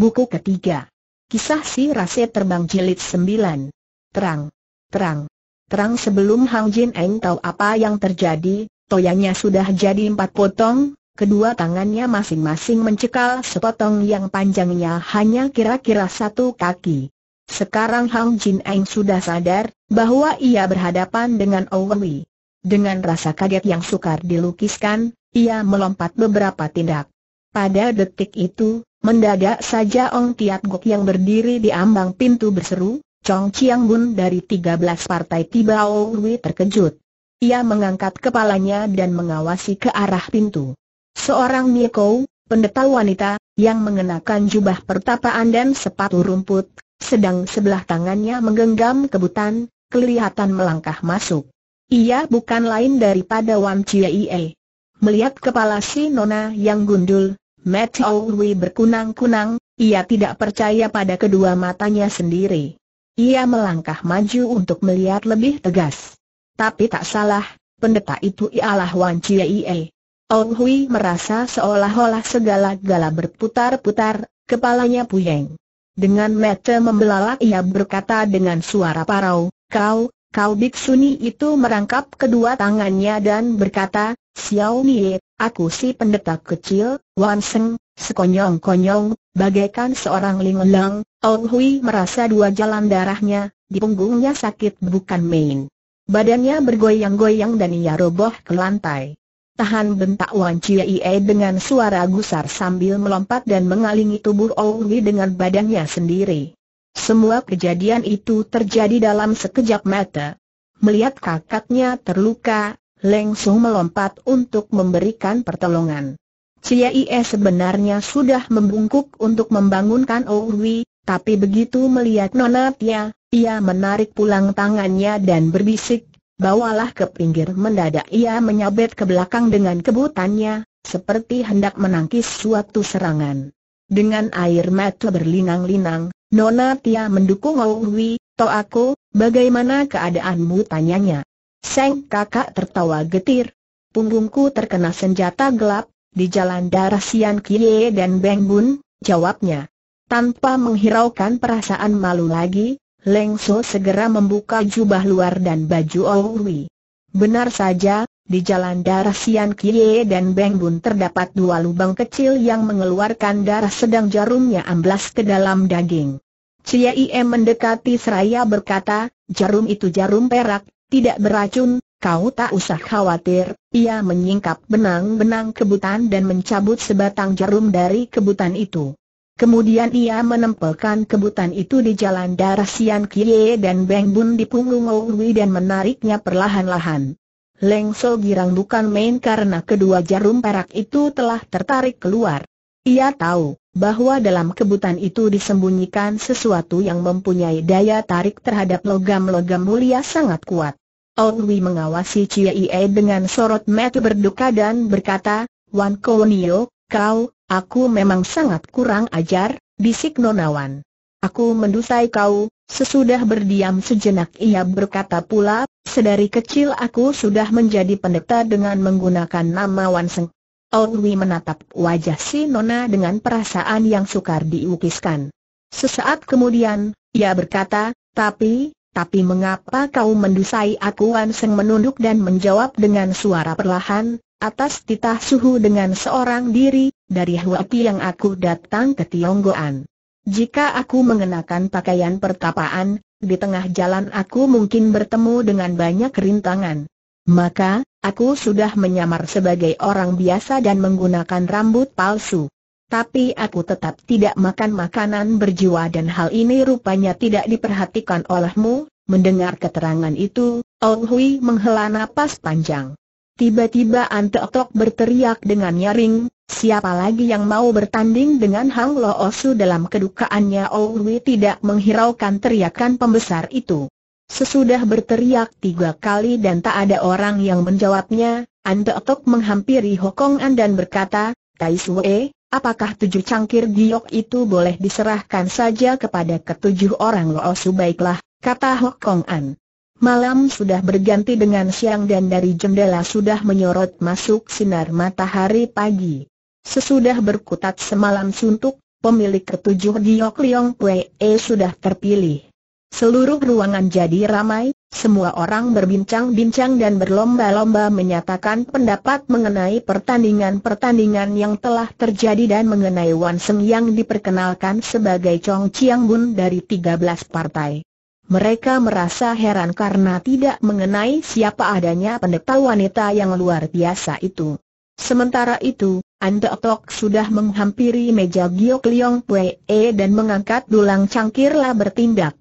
Buku ketiga. Kisah si Rase Terbang Jilid sembilan. Terang. Terang. Terang sebelum Hang Jin Eng tahu apa yang terjadi, toyanya sudah jadi empat potong, kedua tangannya masing-masing mencekal sepotong yang panjangnya hanya kira-kira satu kaki. Sekarang Hang Jin Eng sudah sadar, bahwa ia berhadapan dengan Owen Dengan rasa kaget yang sukar dilukiskan, ia melompat beberapa tindak. Pada detik itu, Mendadak saja Ong Tiat Gok yang berdiri di ambang pintu berseru, Chong Chiang Bun dari 13 partai tiba Owi terkejut. Ia mengangkat kepalanya dan mengawasi ke arah pintu. Seorang Nieko, pendeta wanita, yang mengenakan jubah pertapaan dan sepatu rumput, sedang sebelah tangannya menggenggam kebutan, kelihatan melangkah masuk. Ia bukan lain daripada Wan Chiaie. Melihat kepala si Nona yang gundul, Matthew Hui berkunang-kunang, ia tidak percaya pada kedua matanya sendiri. Ia melangkah maju untuk melihat lebih tegas. Tapi tak salah, pendeta itu ialah Wan Chie. Ong Hui merasa seolah-olah segala gala berputar-putar, kepalanya puyeng. Dengan mata membelalak ia berkata dengan suara parau, kau, kau biksuni itu merangkap kedua tangannya dan berkata, Xiaomi, aku si pendeta kecil, Wan Seng, sekonyong-konyong, bagaikan seorang lingelang, Ong Hui merasa dua jalan darahnya, di punggungnya sakit bukan main. Badannya bergoyang-goyang dan ia roboh ke lantai. Tahan bentak Wan Chie dengan suara gusar sambil melompat dan mengalingi tubuh Ong Hui dengan badannya sendiri. Semua kejadian itu terjadi dalam sekejap mata. Melihat kakaknya terluka, Lengsung melompat untuk memberikan pertolongan. Ie sebenarnya sudah membungkuk untuk membangunkan Owi, tapi begitu melihat Nona Tia, ia menarik pulang tangannya dan berbisik, bawalah ke pinggir mendadak ia menyabet ke belakang dengan kebutannya, seperti hendak menangkis suatu serangan. Dengan air mata berlinang-linang, Nona Tia mendukung Owi, Toh aku, bagaimana keadaanmu tanyanya. Seng kakak tertawa getir. Punggungku terkena senjata gelap, di jalan darah Sian Kie dan Beng Bun, jawabnya. Tanpa menghiraukan perasaan malu lagi, Leng So segera membuka jubah luar dan baju Owi. Oh Benar saja, di jalan darah Sian Kie dan Beng Bun terdapat dua lubang kecil yang mengeluarkan darah sedang jarumnya amblas ke dalam daging. Cie Im mendekati seraya berkata, jarum itu jarum perak, tidak beracun, kau tak usah khawatir, ia menyingkap benang-benang kebutan dan mencabut sebatang jarum dari kebutan itu. Kemudian ia menempelkan kebutan itu di jalan darah Sian Kie dan Beng Bun di punggung Owi dan menariknya perlahan-lahan. Leng So girang bukan main karena kedua jarum perak itu telah tertarik keluar. Ia tahu bahwa dalam kebutan itu disembunyikan sesuatu yang mempunyai daya tarik terhadap logam-logam mulia sangat kuat. Olwi mengawasi Ie dengan sorot mata berduka dan berkata, Wan Kounio, kau, aku memang sangat kurang ajar, bisik nonawan. Aku mendusai kau, sesudah berdiam sejenak ia berkata pula, sedari kecil aku sudah menjadi pendeta dengan menggunakan nama Wan Seng. Wi menatap wajah si Nona dengan perasaan yang sukar diukiskan. Sesaat kemudian, ia berkata, tapi, tapi mengapa kau mendusai aku Wan Seng menunduk dan menjawab dengan suara perlahan, atas titah suhu dengan seorang diri, dari Huapi yang aku datang ke Tionggoan. Jika aku mengenakan pakaian pertapaan, di tengah jalan aku mungkin bertemu dengan banyak rintangan. Maka, aku sudah menyamar sebagai orang biasa dan menggunakan rambut palsu tapi aku tetap tidak makan makanan berjiwa dan hal ini rupanya tidak diperhatikan olehmu. Mendengar keterangan itu, Ong Hui menghela napas panjang. Tiba-tiba Antok Tok berteriak dengan nyaring, siapa lagi yang mau bertanding dengan Hang Lo Osu dalam kedukaannya Ong Hui tidak menghiraukan teriakan pembesar itu. Sesudah berteriak tiga kali dan tak ada orang yang menjawabnya, Antok Tok menghampiri Hokong An dan berkata, Tai Sue, Apakah tujuh cangkir giok itu boleh diserahkan saja kepada ketujuh orang Loosu baiklah, kata Hok Kong An. Malam sudah berganti dengan siang dan dari jendela sudah menyorot masuk sinar matahari pagi. Sesudah berkutat semalam suntuk, pemilik ketujuh giok Liong Pue sudah terpilih. Seluruh ruangan jadi ramai, semua orang berbincang-bincang dan berlomba-lomba menyatakan pendapat mengenai pertandingan-pertandingan yang telah terjadi dan mengenai Wan Seng yang diperkenalkan sebagai Chong Chiang Bun dari 13 partai. Mereka merasa heran karena tidak mengenai siapa adanya pendeta wanita yang luar biasa itu. Sementara itu, Anda Tok sudah menghampiri meja Giok Leong Pue dan mengangkat dulang cangkirlah bertindak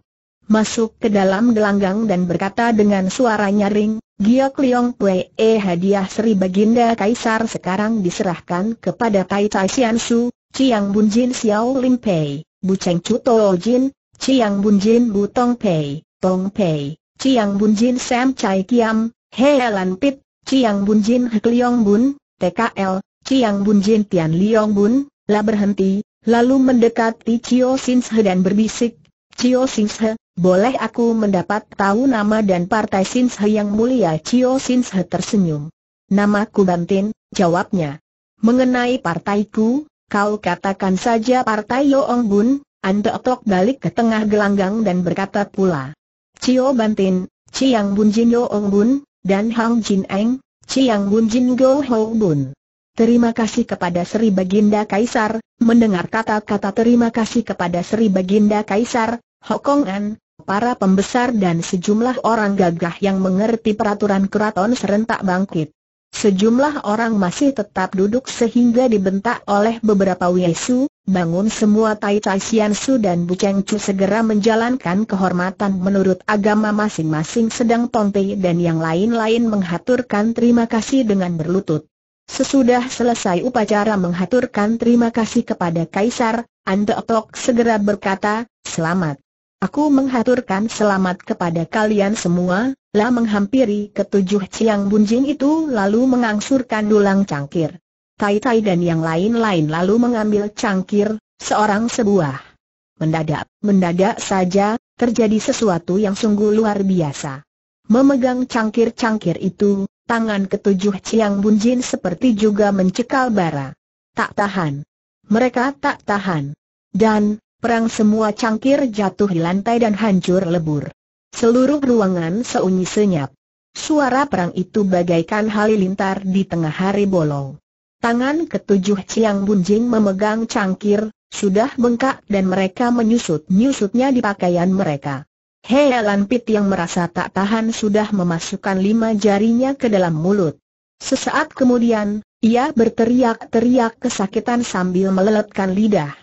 masuk ke dalam gelanggang dan berkata dengan suara nyaring, Giok Liong Pue eh, hadiah Sri Baginda Kaisar sekarang diserahkan kepada Tai Tai Sian Su, Chiang Bun Jin Xiao Lim Pei, Bu Cheng Chu To Jin, Chiang Bun Jin Bu Tong Pei, Tong Pei, Chiang Bun Jin Sam Chai Kiam, He Lan Pit, Chiang Bun Jin He Liong Bun, TKL, Chiang Bun Jin Tian Liong Bun, La berhenti, lalu mendekati Chio Sin dan berbisik, Chio Sin boleh aku mendapat tahu nama dan partai Sinshe yang mulia Chio Sinshe tersenyum. Namaku Bantin, jawabnya. Mengenai partaiku, kau katakan saja partai Yoong Bun, Anda Tok balik ke tengah gelanggang dan berkata pula. Cio Bantin, Ciang Bun Jin Yoong Bun, dan Hang Jin Eng, Ciang Bun Jin Go Ho Bun. Terima kasih kepada Sri Baginda Kaisar, mendengar kata-kata terima kasih kepada Sri Baginda Kaisar, Hokong para pembesar dan sejumlah orang gagah yang mengerti peraturan keraton serentak bangkit. Sejumlah orang masih tetap duduk sehingga dibentak oleh beberapa Wiesu, bangun semua Tai Tai Su dan Bu Cheng Chu segera menjalankan kehormatan menurut agama masing-masing sedang Tompe dan yang lain-lain menghaturkan terima kasih dengan berlutut. Sesudah selesai upacara menghaturkan terima kasih kepada Kaisar, Ante Otok segera berkata, selamat. Aku menghaturkan selamat kepada kalian semua, lah menghampiri ketujuh siang bunjing itu lalu mengangsurkan dulang cangkir. Tai-tai dan yang lain-lain lalu mengambil cangkir, seorang sebuah. Mendadak, mendadak saja, terjadi sesuatu yang sungguh luar biasa. Memegang cangkir-cangkir itu, tangan ketujuh Ciang Bunjin seperti juga mencekal bara. Tak tahan. Mereka tak tahan. Dan, perang semua cangkir jatuh di lantai dan hancur lebur. Seluruh ruangan seunyi senyap. Suara perang itu bagaikan halilintar di tengah hari bolong. Tangan ketujuh Ciang Bunjing memegang cangkir, sudah bengkak dan mereka menyusut-nyusutnya di pakaian mereka. Hei Pit yang merasa tak tahan sudah memasukkan lima jarinya ke dalam mulut. Sesaat kemudian, ia berteriak-teriak kesakitan sambil meleletkan lidah.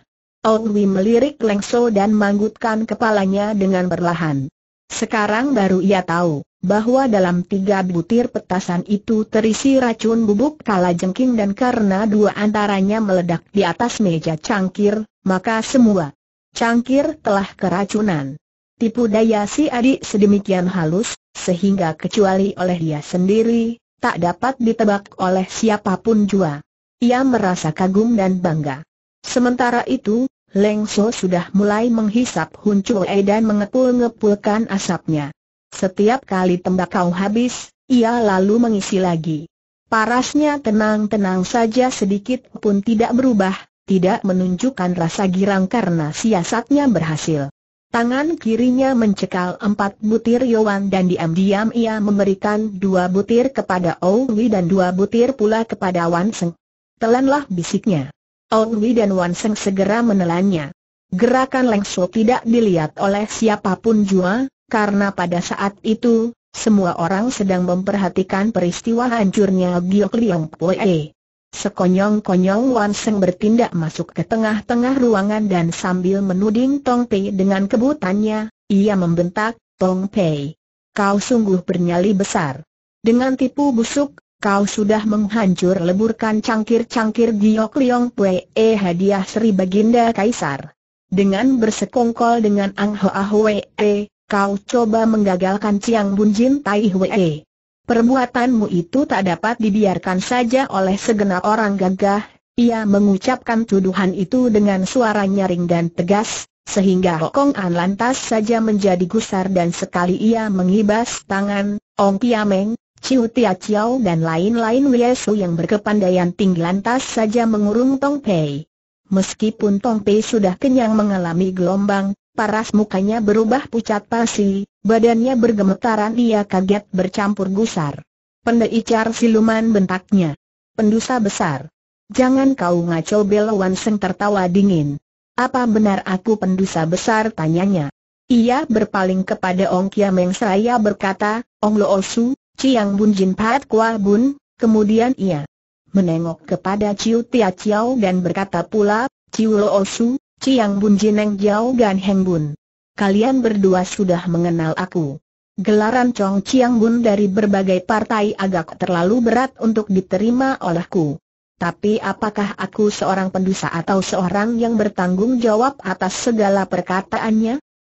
Oudwi melirik Lengso dan manggutkan kepalanya dengan perlahan. Sekarang baru ia tahu, bahwa dalam tiga butir petasan itu terisi racun bubuk kala jengking dan karena dua antaranya meledak di atas meja cangkir, maka semua cangkir telah keracunan. Tipu daya si adik sedemikian halus, sehingga kecuali oleh dia sendiri, tak dapat ditebak oleh siapapun jua. Ia merasa kagum dan bangga. Sementara itu, Leng So sudah mulai menghisap Hun E dan mengepul-ngepulkan asapnya. Setiap kali tembakau habis, ia lalu mengisi lagi. Parasnya tenang-tenang saja sedikit pun tidak berubah, tidak menunjukkan rasa girang karena siasatnya berhasil. Tangan kirinya mencekal empat butir Yowan dan diam-diam ia memberikan dua butir kepada Owi dan dua butir pula kepada Wan Seng. Telanlah bisiknya. Onwi dan Wan Seng segera menelannya. Gerakan Leng tidak dilihat oleh siapapun jua, karena pada saat itu, semua orang sedang memperhatikan peristiwa hancurnya Giok Liang Poe. Sekonyong-konyong Wan Seng bertindak masuk ke tengah-tengah ruangan dan sambil menuding Tong Pei dengan kebutannya, ia membentak, Tong Pei, kau sungguh bernyali besar. Dengan tipu busuk, kau sudah menghancur leburkan cangkir-cangkir Giok Liong Pwe e eh, hadiah Sri Baginda Kaisar. Dengan bersekongkol dengan Ang Hoa Hwe eh, kau coba menggagalkan Ciang Bunjin Tai Hwe Perbuatanmu itu tak dapat dibiarkan saja oleh segenap orang gagah, ia mengucapkan tuduhan itu dengan suara nyaring dan tegas, sehingga Hokong An lantas saja menjadi gusar dan sekali ia mengibas tangan, Ong meng. Ciu Tia Chiao dan lain-lain Wiesu yang berkepandaian tinggi lantas saja mengurung Tong Pei. Meskipun Tong Pei sudah kenyang mengalami gelombang, paras mukanya berubah pucat pasi, badannya bergemetaran ia kaget bercampur gusar. Pendeicar siluman bentaknya. Pendusa besar. Jangan kau ngaco Belawan Seng tertawa dingin. Apa benar aku pendusa besar tanyanya. Ia berpaling kepada Ong Kiameng seraya berkata, Ong Lo Osu, Ciang Bun Jin Pat Kua Bun, kemudian ia menengok kepada Ciu Tia Chiao dan berkata pula, Ciu Lo Su, Ciang Bun Jin Eng Jiao Gan Heng Bun. Kalian berdua sudah mengenal aku. Gelaran Chong Ciang Bun dari berbagai partai agak terlalu berat untuk diterima olehku. Tapi apakah aku seorang pendusa atau seorang yang bertanggung jawab atas segala perkataannya?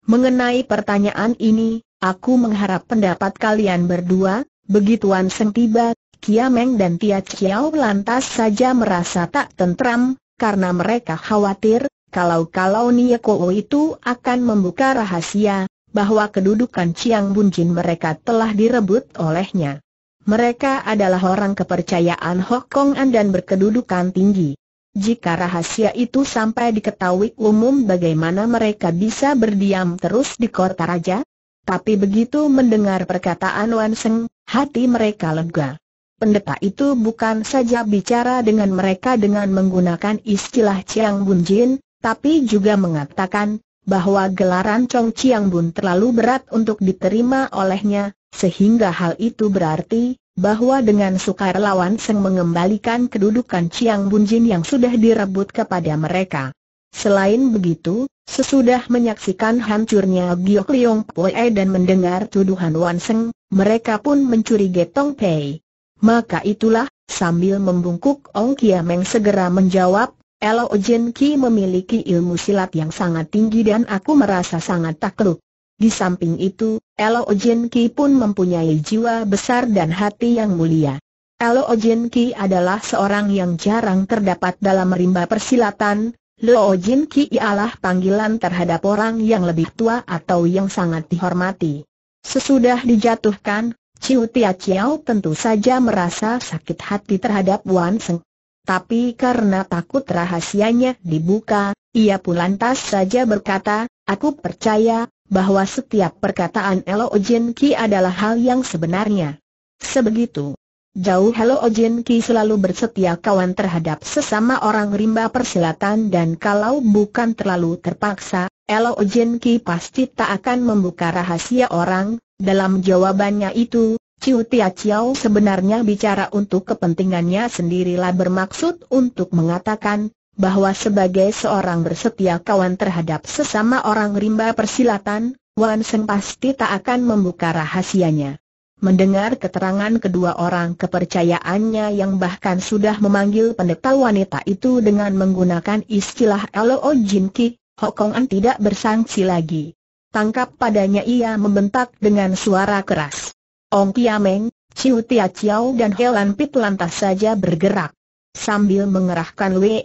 Mengenai pertanyaan ini, aku mengharap pendapat kalian berdua, begituan Seng tiba, Kiameng dan Tia Chiao lantas saja merasa tak tentram, karena mereka khawatir, kalau-kalau Nia Kuo itu akan membuka rahasia, bahwa kedudukan Chiang Bunjin mereka telah direbut olehnya. Mereka adalah orang kepercayaan Hokkongan dan berkedudukan tinggi. Jika rahasia itu sampai diketahui umum bagaimana mereka bisa berdiam terus di kota raja? Tapi begitu mendengar perkataan Wan Seng, hati mereka lega. Pendeta itu bukan saja bicara dengan mereka dengan menggunakan istilah Chiang Bun Jin, tapi juga mengatakan bahwa gelaran Chong Chiang Bun terlalu berat untuk diterima olehnya, sehingga hal itu berarti bahwa dengan sukar Lawan Seng mengembalikan kedudukan Chiang Bunjin yang sudah direbut kepada mereka. Selain begitu, sesudah menyaksikan hancurnya Giok Liong Pue dan mendengar tuduhan Wan Seng, mereka pun mencurigai Tong Pei. Maka itulah, sambil membungkuk Ong Kiameng segera menjawab, Elo Jin Ki memiliki ilmu silat yang sangat tinggi dan aku merasa sangat takluk. Di samping itu, Elo Jin Ki pun mempunyai jiwa besar dan hati yang mulia. Elo Jin Ki adalah seorang yang jarang terdapat dalam rimba persilatan, Lo Jin Ki ialah panggilan terhadap orang yang lebih tua atau yang sangat dihormati. Sesudah dijatuhkan, Ciu Tia Chiao tentu saja merasa sakit hati terhadap Wan Seng. Tapi karena takut rahasianya dibuka, ia pun lantas saja berkata, Aku percaya, bahwa setiap perkataan Elo Ki adalah hal yang sebenarnya. Sebegitu. Jauh Hello Ki selalu bersetia kawan terhadap sesama orang rimba persilatan dan kalau bukan terlalu terpaksa, Elo Ki pasti tak akan membuka rahasia orang, dalam jawabannya itu, Ciu Tia Chiao sebenarnya bicara untuk kepentingannya sendirilah bermaksud untuk mengatakan, bahwa sebagai seorang bersetia kawan terhadap sesama orang rimba persilatan, Wan Seng pasti tak akan membuka rahasianya. Mendengar keterangan kedua orang kepercayaannya yang bahkan sudah memanggil pendeta wanita itu dengan menggunakan istilah O Jin Ki, Hokongan tidak bersangsi lagi. Tangkap padanya ia membentak dengan suara keras. Ong Kiameng, Chiu Tia Chiao dan Helan Pit lantas saja bergerak. Sambil mengerahkan Wee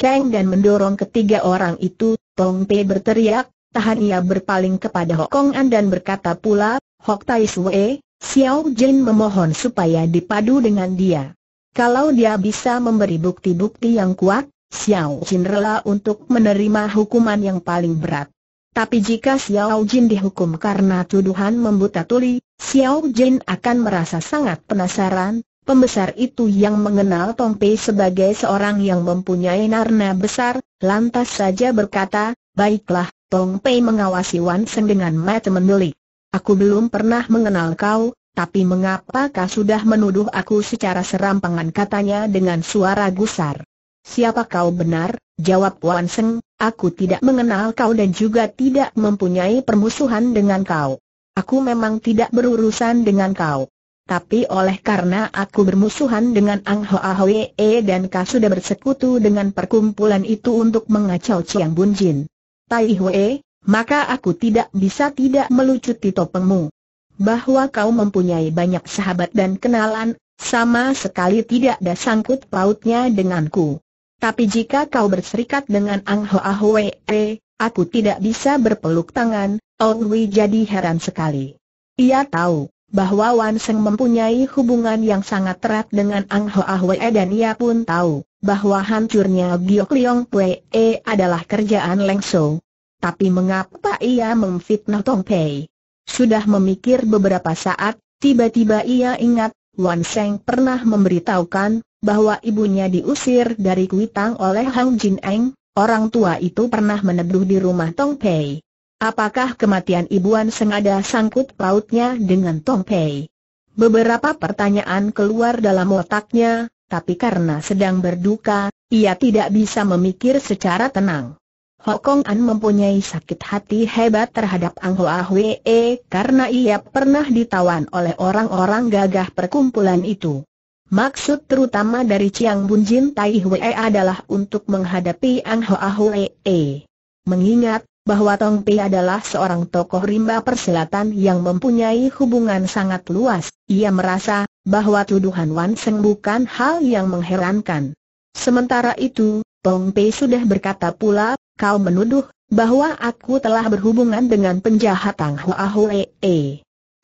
Kang dan mendorong ketiga orang itu, Tong Pei berteriak, tahan ia berpaling kepada Hok Kong An dan berkata pula, Hok Tai Sue, Xiao Jin memohon supaya dipadu dengan dia. Kalau dia bisa memberi bukti-bukti yang kuat, Xiao Jin rela untuk menerima hukuman yang paling berat. Tapi jika Xiao Jin dihukum karena tuduhan membuta tuli, Xiao Jin akan merasa sangat penasaran, Pembesar itu yang mengenal Tong Pei sebagai seorang yang mempunyai narna besar, lantas saja berkata, Baiklah, Tong Pei mengawasi Wan Seng dengan mata mendelik. Aku belum pernah mengenal kau, tapi mengapa kau sudah menuduh aku secara serampangan katanya dengan suara gusar. Siapa kau benar? Jawab Wan Seng, aku tidak mengenal kau dan juga tidak mempunyai permusuhan dengan kau. Aku memang tidak berurusan dengan kau. Tapi oleh karena aku bermusuhan dengan Ang Hoa Hwe e dan kau sudah bersekutu dengan perkumpulan itu untuk mengacau Chiang Bun Jin. Tai Hwe, maka aku tidak bisa tidak melucuti topengmu. Bahwa kau mempunyai banyak sahabat dan kenalan, sama sekali tidak ada sangkut pautnya denganku. Tapi jika kau berserikat dengan Ang Hoa Hwe, e, aku tidak bisa berpeluk tangan, Ong Wi jadi heran sekali. Ia tahu, bahwa Wan Seng mempunyai hubungan yang sangat erat dengan Ang Hoa ah Wei, dan ia pun tahu bahwa hancurnya Giok Leong Pwe adalah kerjaan Leng Shou. Tapi mengapa ia memfitnah Tong Pei? Sudah memikir beberapa saat, tiba-tiba ia ingat, Wan Seng pernah memberitahukan bahwa ibunya diusir dari Kuitang oleh Hang Jin Eng, orang tua itu pernah meneduh di rumah Tong Pei. Apakah kematian Ibuan sengaja sangkut pautnya dengan Tong Pei? Beberapa pertanyaan keluar dalam otaknya, tapi karena sedang berduka, ia tidak bisa memikir secara tenang. Hokong An mempunyai sakit hati hebat terhadap Ang Hoa Hwee karena ia pernah ditawan oleh orang-orang gagah perkumpulan itu. Maksud terutama dari Chiang Bun Jin Tai Hwee adalah untuk menghadapi Ang Hoa Hwee. Mengingat, bahwa Tong Pi adalah seorang tokoh rimba perselatan yang mempunyai hubungan sangat luas. Ia merasa bahwa tuduhan Wan Seng bukan hal yang mengherankan. Sementara itu, Tong Pi sudah berkata pula, kau menuduh bahwa aku telah berhubungan dengan penjahat Tang Hoa Hue.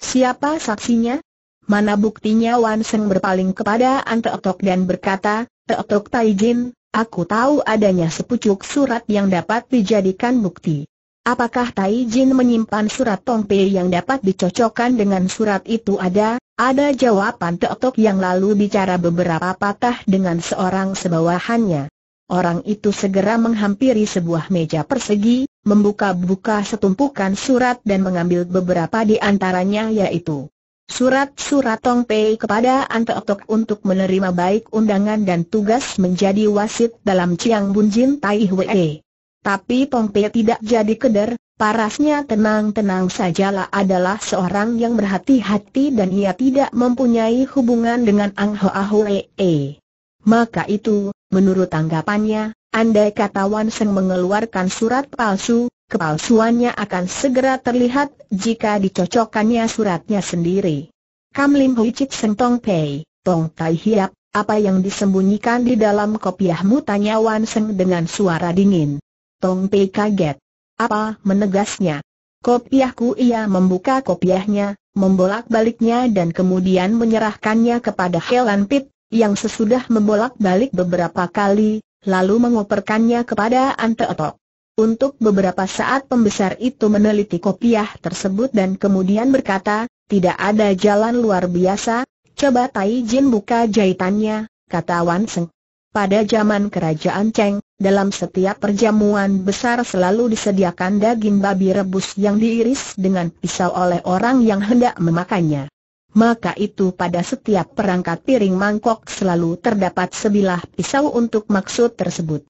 Siapa saksinya? Mana buktinya Wan Seng berpaling kepada Ante Tok dan berkata, Teotok Taijin. Aku tahu adanya sepucuk surat yang dapat dijadikan bukti. Apakah Tai Jin menyimpan surat Tongpei yang dapat dicocokkan dengan surat itu ada? Ada jawaban Tok Tok yang lalu bicara beberapa patah dengan seorang sebawahannya. Orang itu segera menghampiri sebuah meja persegi, membuka-buka setumpukan surat dan mengambil beberapa di antaranya yaitu Surat-surat Tong Pei kepada An Pek untuk menerima baik undangan dan tugas menjadi wasit dalam Chiang Bun Jin Tai Hwee. Tapi Tong Pei tidak jadi keder, parasnya tenang-tenang sajalah adalah seorang yang berhati-hati dan ia tidak mempunyai hubungan dengan Ang Hoa Hwee. Maka itu, menurut tanggapannya, andai katawan Seng mengeluarkan surat palsu, Kepalsuannya akan segera terlihat jika dicocokkannya suratnya sendiri. Kam Lim Hui Chit Seng Tong Pei, Tong Tai Hiap, apa yang disembunyikan di dalam kopiahmu tanya Wan Seng dengan suara dingin. Tong Pei kaget. Apa menegasnya? Kopiahku ia membuka kopiahnya, membolak-baliknya dan kemudian menyerahkannya kepada Helan Pit, yang sesudah membolak-balik beberapa kali, lalu mengoperkannya kepada Anteotok. Untuk beberapa saat pembesar itu meneliti kopiah tersebut dan kemudian berkata, tidak ada jalan luar biasa, coba Tai Jin buka jahitannya, kata Wan Seng. Pada zaman kerajaan Cheng, dalam setiap perjamuan besar selalu disediakan daging babi rebus yang diiris dengan pisau oleh orang yang hendak memakannya. Maka itu pada setiap perangkat piring mangkok selalu terdapat sebilah pisau untuk maksud tersebut.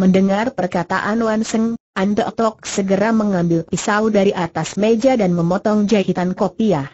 Mendengar perkataan Wan Seng, Ando Tok segera mengambil pisau dari atas meja dan memotong jahitan kopiah.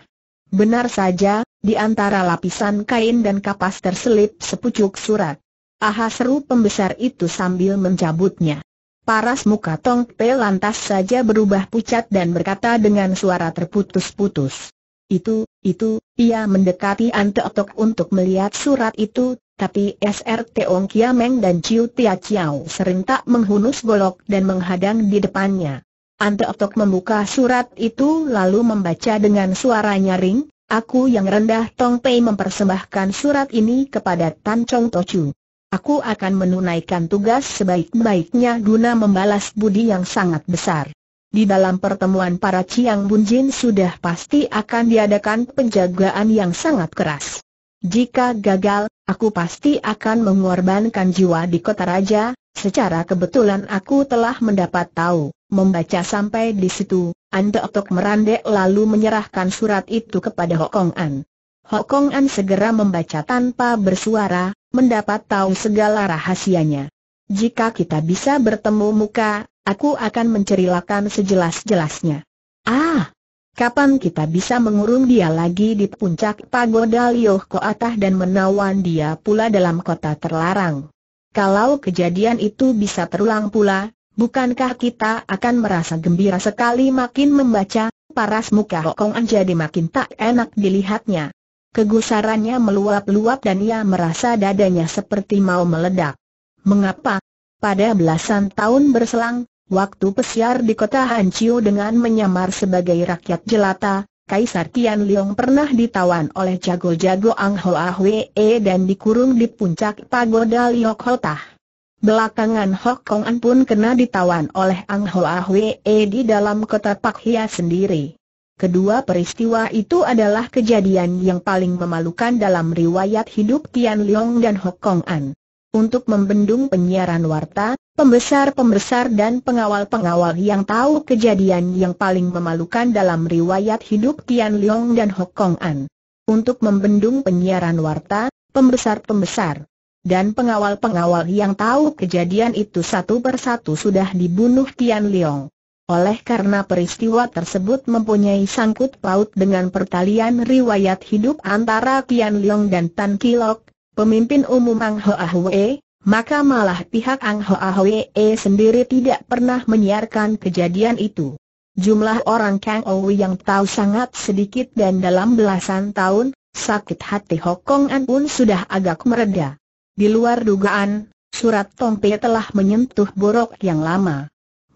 Benar saja, di antara lapisan kain dan kapas terselip sepucuk surat. Aha seru pembesar itu sambil mencabutnya. Paras muka Tong Pe lantas saja berubah pucat dan berkata dengan suara terputus-putus. Itu, itu, ia mendekati Ante Otok untuk melihat surat itu, tapi SRT Ong Kiameng dan Chiu Tia Chiao tak menghunus golok dan menghadang di depannya. Ante Otok membuka surat itu lalu membaca dengan suara nyaring, Aku yang rendah Tong Pei mempersembahkan surat ini kepada Tan Chong Chu. Aku akan menunaikan tugas sebaik-baiknya guna membalas budi yang sangat besar. Di dalam pertemuan para Chiang Bunjin sudah pasti akan diadakan penjagaan yang sangat keras. Jika gagal, Aku pasti akan mengorbankan jiwa di kota raja, secara kebetulan aku telah mendapat tahu, membaca sampai di situ, Anda Otok merandek lalu menyerahkan surat itu kepada Hokong An. Hokong An segera membaca tanpa bersuara, mendapat tahu segala rahasianya. Jika kita bisa bertemu muka, aku akan menceritakan sejelas-jelasnya. Ah, Kapan kita bisa mengurung dia lagi di puncak pagoda Lioh Koatah dan menawan dia pula dalam kota terlarang? Kalau kejadian itu bisa terulang pula, bukankah kita akan merasa gembira sekali makin membaca, paras muka Hokong jadi makin tak enak dilihatnya. Kegusarannya meluap-luap dan ia merasa dadanya seperti mau meledak. Mengapa? Pada belasan tahun berselang, Waktu pesiar di kota Hanchiu dengan menyamar sebagai rakyat jelata, Kaisar Tian Liang pernah ditawan oleh jago-jago Ang Hoa Hwee dan dikurung di puncak pagoda Liok Hotah. Belakangan Hok Kong An pun kena ditawan oleh Ang Hoa Hwee di dalam kota Pak Hia sendiri. Kedua peristiwa itu adalah kejadian yang paling memalukan dalam riwayat hidup Tian Liang dan Hok Kong An untuk membendung penyiaran warta, pembesar-pembesar dan pengawal-pengawal yang tahu kejadian yang paling memalukan dalam riwayat hidup Tian Leong dan Hok Kong An. Untuk membendung penyiaran warta, pembesar-pembesar dan pengawal-pengawal yang tahu kejadian itu satu persatu sudah dibunuh Tian Leong. Oleh karena peristiwa tersebut mempunyai sangkut paut dengan pertalian riwayat hidup antara Tian Leong dan Tan Kilok, pemimpin umum Ang Hoa Hwe, maka malah pihak Ang Hoa Hwe sendiri tidak pernah menyiarkan kejadian itu. Jumlah orang Kang Owi yang tahu sangat sedikit dan dalam belasan tahun, sakit hati Hokong An pun sudah agak mereda. Di luar dugaan, surat Pei telah menyentuh borok yang lama.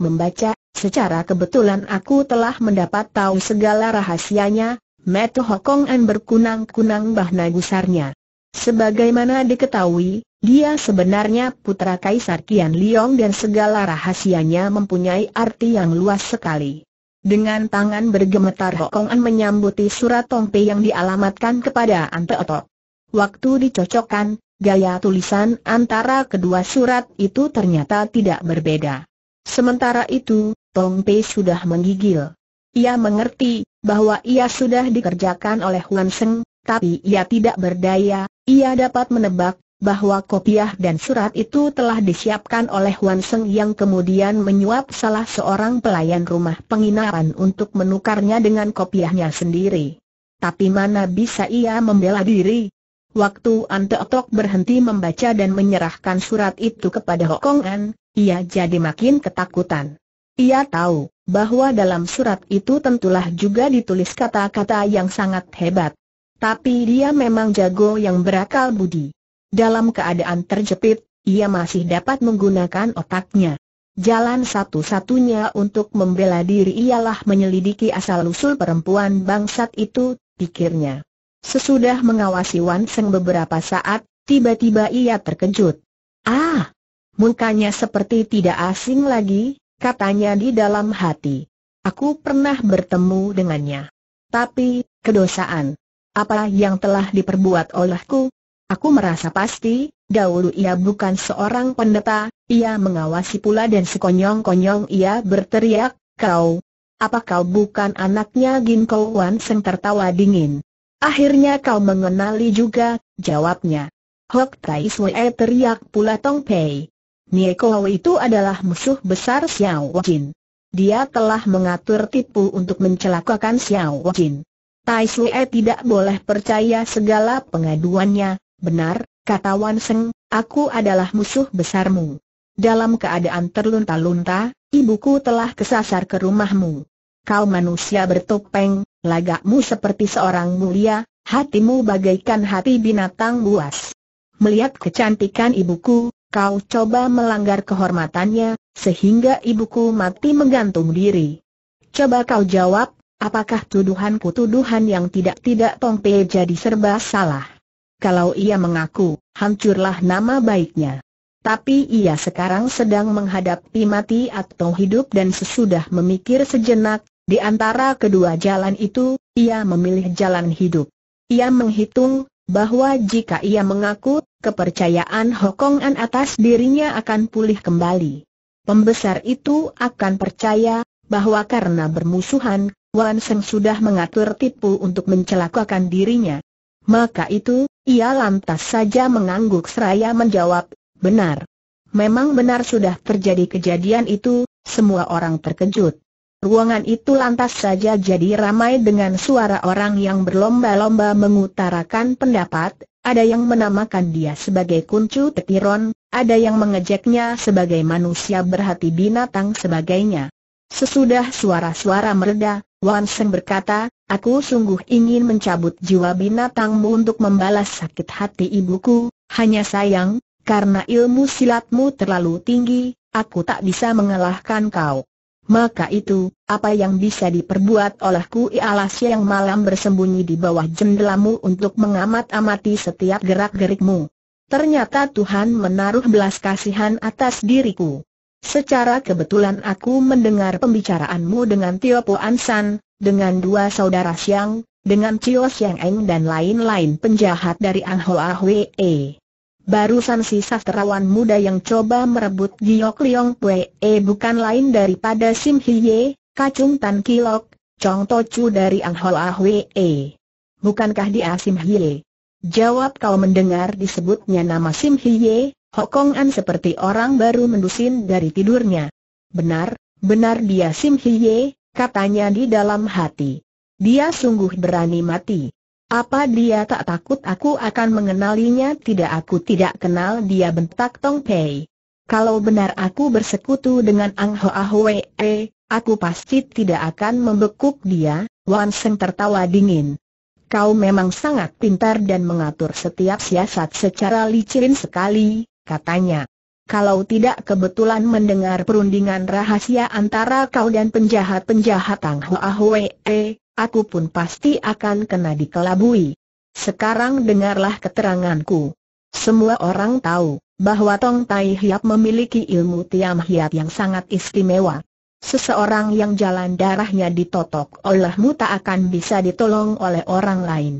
Membaca, secara kebetulan aku telah mendapat tahu segala rahasianya, Metu Hokong An berkunang-kunang bahna gusarnya. Sebagaimana diketahui, dia sebenarnya putra Kaisar Qian Liong dan segala rahasianya mempunyai arti yang luas sekali. Dengan tangan bergemetar Hokong An menyambuti surat Tongpe yang dialamatkan kepada Ante Oto. Waktu dicocokkan, gaya tulisan antara kedua surat itu ternyata tidak berbeda. Sementara itu, Tongpe sudah menggigil. Ia mengerti bahwa ia sudah dikerjakan oleh Huan Seng, tapi ia tidak berdaya, ia dapat menebak bahwa kopiah dan surat itu telah disiapkan oleh Wan Seng yang kemudian menyuap salah seorang pelayan rumah penginapan untuk menukarnya dengan kopiahnya sendiri. Tapi mana bisa ia membela diri? Waktu Ante Tok berhenti membaca dan menyerahkan surat itu kepada Hokong An, ia jadi makin ketakutan. Ia tahu bahwa dalam surat itu tentulah juga ditulis kata-kata yang sangat hebat. Tapi dia memang jago yang berakal budi. Dalam keadaan terjepit, ia masih dapat menggunakan otaknya. Jalan satu-satunya untuk membela diri ialah menyelidiki asal-usul perempuan bangsat itu, pikirnya. Sesudah mengawasi Wan Seng beberapa saat, tiba-tiba ia terkejut. Ah! Mukanya seperti tidak asing lagi, katanya di dalam hati. Aku pernah bertemu dengannya. Tapi, kedosaan. Apa yang telah diperbuat olehku? Aku merasa pasti, dahulu ia bukan seorang pendeta, ia mengawasi pula dan sekonyong-konyong ia berteriak, kau, apa kau bukan anaknya Ginko Wan Seng tertawa dingin? Akhirnya kau mengenali juga, jawabnya. Hok Tai Swee teriak pula Tong Pei. Nie Nieko itu adalah musuh besar Xiao Jin. Dia telah mengatur tipu untuk mencelakakan Xiao Jin. Tai Sue tidak boleh percaya segala pengaduannya, benar, kata Wan Seng, aku adalah musuh besarmu. Dalam keadaan terlunta-lunta, ibuku telah kesasar ke rumahmu. Kau manusia bertopeng, lagakmu seperti seorang mulia, hatimu bagaikan hati binatang buas. Melihat kecantikan ibuku, kau coba melanggar kehormatannya, sehingga ibuku mati menggantung diri. Coba kau jawab, Apakah tuduhanku tuduhan yang tidak-tidak Tong Pei jadi serba salah? Kalau ia mengaku, hancurlah nama baiknya. Tapi ia sekarang sedang menghadapi mati atau hidup dan sesudah memikir sejenak, di antara kedua jalan itu, ia memilih jalan hidup. Ia menghitung, bahwa jika ia mengaku, kepercayaan Hokongan atas dirinya akan pulih kembali. Pembesar itu akan percaya, bahwa karena bermusuhan, Wan Seng sudah mengatur tipu untuk mencelakakan dirinya. Maka itu, ia lantas saja mengangguk seraya menjawab, benar. Memang benar sudah terjadi kejadian itu, semua orang terkejut. Ruangan itu lantas saja jadi ramai dengan suara orang yang berlomba-lomba mengutarakan pendapat, ada yang menamakan dia sebagai kuncu tetiron, ada yang mengejeknya sebagai manusia berhati binatang sebagainya. Sesudah suara-suara meredah, Wan Sen berkata, aku sungguh ingin mencabut jiwa binatangmu untuk membalas sakit hati ibuku, hanya sayang, karena ilmu silatmu terlalu tinggi, aku tak bisa mengalahkan kau. Maka itu, apa yang bisa diperbuat olehku ialah siang malam bersembunyi di bawah jendelamu untuk mengamat-amati setiap gerak-gerikmu. Ternyata Tuhan menaruh belas kasihan atas diriku. Secara kebetulan aku mendengar pembicaraanmu dengan Tio Po Ansan, dengan dua saudara Siang, dengan Cio Siang Eng dan lain-lain penjahat dari Ang Hoa Hwe. Barusan si sastrawan muda yang coba merebut Giyok Liong Wee eh, bukan lain daripada Sim Hiye, Kacung Tan Kilok, Chong To Tochu dari Ang Hoa Wee. Bukankah dia Sim Hiye? Jawab kau mendengar disebutnya nama Sim Hiye, Hokong An seperti orang baru mendusin dari tidurnya. Benar, benar dia Sim Hiye, katanya di dalam hati. Dia sungguh berani mati. Apa dia tak takut aku akan mengenalinya? Tidak aku tidak kenal dia bentak Tong Pei. Kalau benar aku bersekutu dengan Ang Ho Ah Hwe, aku pasti tidak akan membekuk dia, Wan Seng tertawa dingin. Kau memang sangat pintar dan mengatur setiap siasat secara licin sekali, katanya. Kalau tidak kebetulan mendengar perundingan rahasia antara kau dan penjahat-penjahat Tang Hoa Hwe, aku pun pasti akan kena dikelabui. Sekarang dengarlah keteranganku. Semua orang tahu bahwa Tong Tai Hiap memiliki ilmu Tiam Hiap yang sangat istimewa. Seseorang yang jalan darahnya ditotok olehmu tak akan bisa ditolong oleh orang lain.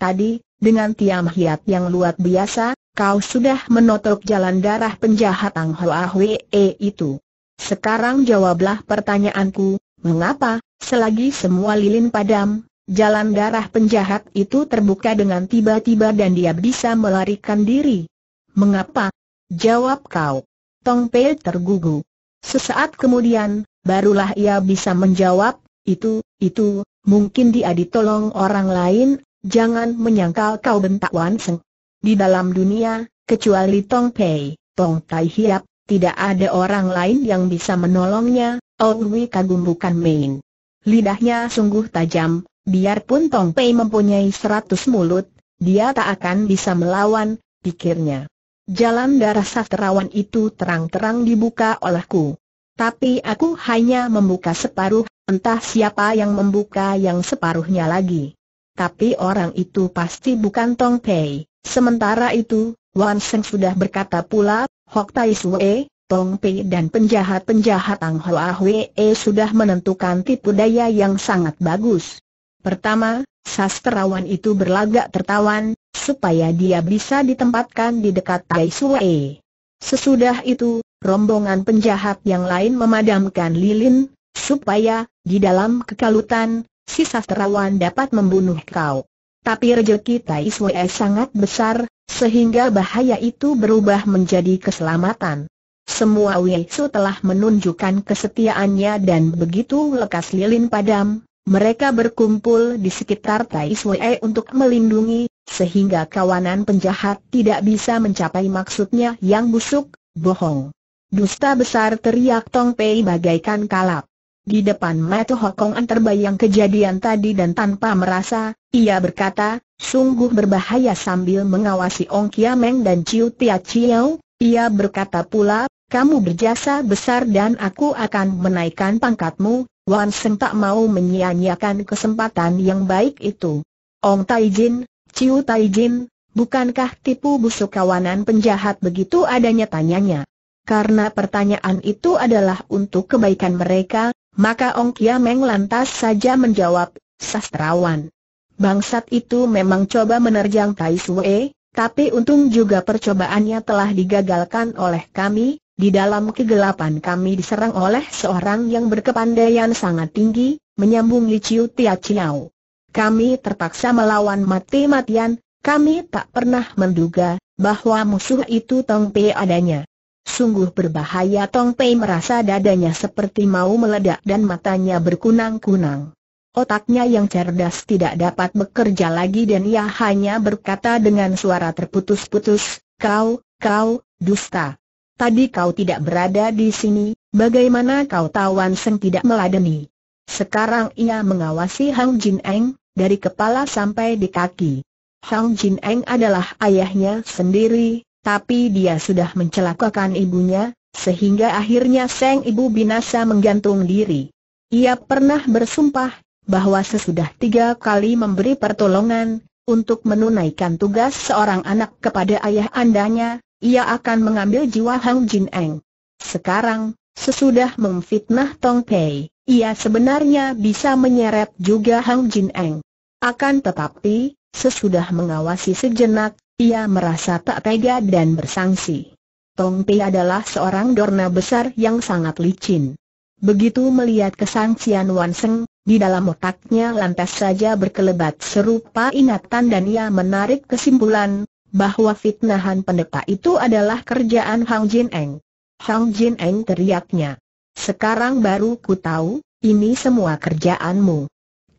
Tadi, dengan Tiam Hiap yang luar biasa, kau sudah menotok jalan darah penjahat Ang Hoa Hwee itu. Sekarang jawablah pertanyaanku, mengapa, selagi semua lilin padam, jalan darah penjahat itu terbuka dengan tiba-tiba dan dia bisa melarikan diri? Mengapa? Jawab kau. Tong Pei tergugu. Sesaat kemudian, barulah ia bisa menjawab, itu, itu, mungkin dia ditolong orang lain, jangan menyangkal kau bentak Wan Seng. Di dalam dunia, kecuali Tong Pei, Tong Tai Hiap, tidak ada orang lain yang bisa menolongnya, Wei kagum bukan main. Lidahnya sungguh tajam, biarpun Tong Pei mempunyai seratus mulut, dia tak akan bisa melawan, pikirnya. Jalan darah sastrawan itu terang-terang dibuka olehku. Tapi aku hanya membuka separuh, entah siapa yang membuka yang separuhnya lagi. Tapi orang itu pasti bukan Tong Pei, Sementara itu, Wan Seng sudah berkata pula, Hok Tai Sue, Tong Pei dan penjahat-penjahat Ang Hoa Hwee sudah menentukan tipu daya yang sangat bagus. Pertama, sastrawan itu berlagak tertawan, supaya dia bisa ditempatkan di dekat Tai Sue. Sesudah itu, rombongan penjahat yang lain memadamkan lilin, supaya, di dalam kekalutan, si sastrawan dapat membunuh kau. Tapi rejeki Tai sangat besar, sehingga bahaya itu berubah menjadi keselamatan. Semua Su telah menunjukkan kesetiaannya dan begitu lekas lilin padam, mereka berkumpul di sekitar Tai e untuk melindungi, sehingga kawanan penjahat tidak bisa mencapai maksudnya yang busuk, bohong. Dusta besar teriak Tong Pei bagaikan kalap. Di depan mata Hokongan terbayang kejadian tadi dan tanpa merasa, ia berkata, sungguh berbahaya sambil mengawasi Ong Meng dan Ciu Tia Ciao, ia berkata pula, kamu berjasa besar dan aku akan menaikkan pangkatmu, Wan Seng tak mau menyia-nyiakan kesempatan yang baik itu. Ong Tai Jin, Ciu Tai Jin, bukankah tipu busuk kawanan penjahat begitu adanya tanyanya? Karena pertanyaan itu adalah untuk kebaikan mereka, maka Ong Kia Meng lantas saja menjawab, sastrawan. Bangsat itu memang coba menerjang Tai Sue, tapi untung juga percobaannya telah digagalkan oleh kami, di dalam kegelapan kami diserang oleh seorang yang berkepandaian sangat tinggi, menyambung Li Chiu Tia Chiao. Kami terpaksa melawan mati-matian, kami tak pernah menduga bahwa musuh itu Tong Pei adanya. Sungguh berbahaya Tong Pei merasa dadanya seperti mau meledak dan matanya berkunang-kunang. Otaknya yang cerdas tidak dapat bekerja lagi dan ia hanya berkata dengan suara terputus-putus, Kau, kau, dusta. Tadi kau tidak berada di sini, bagaimana kau tawan Seng tidak meladeni? Sekarang ia mengawasi Hang Jin Eng, dari kepala sampai di kaki. Hang Jin Eng adalah ayahnya sendiri, tapi dia sudah mencelakakan ibunya, sehingga akhirnya sang ibu binasa menggantung diri. Ia pernah bersumpah bahwa sesudah tiga kali memberi pertolongan untuk menunaikan tugas seorang anak kepada ayah andanya, ia akan mengambil jiwa Hang Jin Eng. Sekarang, sesudah memfitnah Tong Pei, ia sebenarnya bisa menyeret juga Hang Jin Eng. Akan tetapi, sesudah mengawasi sejenak, ia merasa tak tega dan bersangsi. Tong Pei adalah seorang dorna besar yang sangat licin. Begitu melihat kesangsian Wan Seng, di dalam otaknya lantas saja berkelebat serupa ingatan dan ia menarik kesimpulan, bahwa fitnahan pendeta itu adalah kerjaan Hang Jin Eng. Hang Jin Eng teriaknya. Sekarang baru ku tahu, ini semua kerjaanmu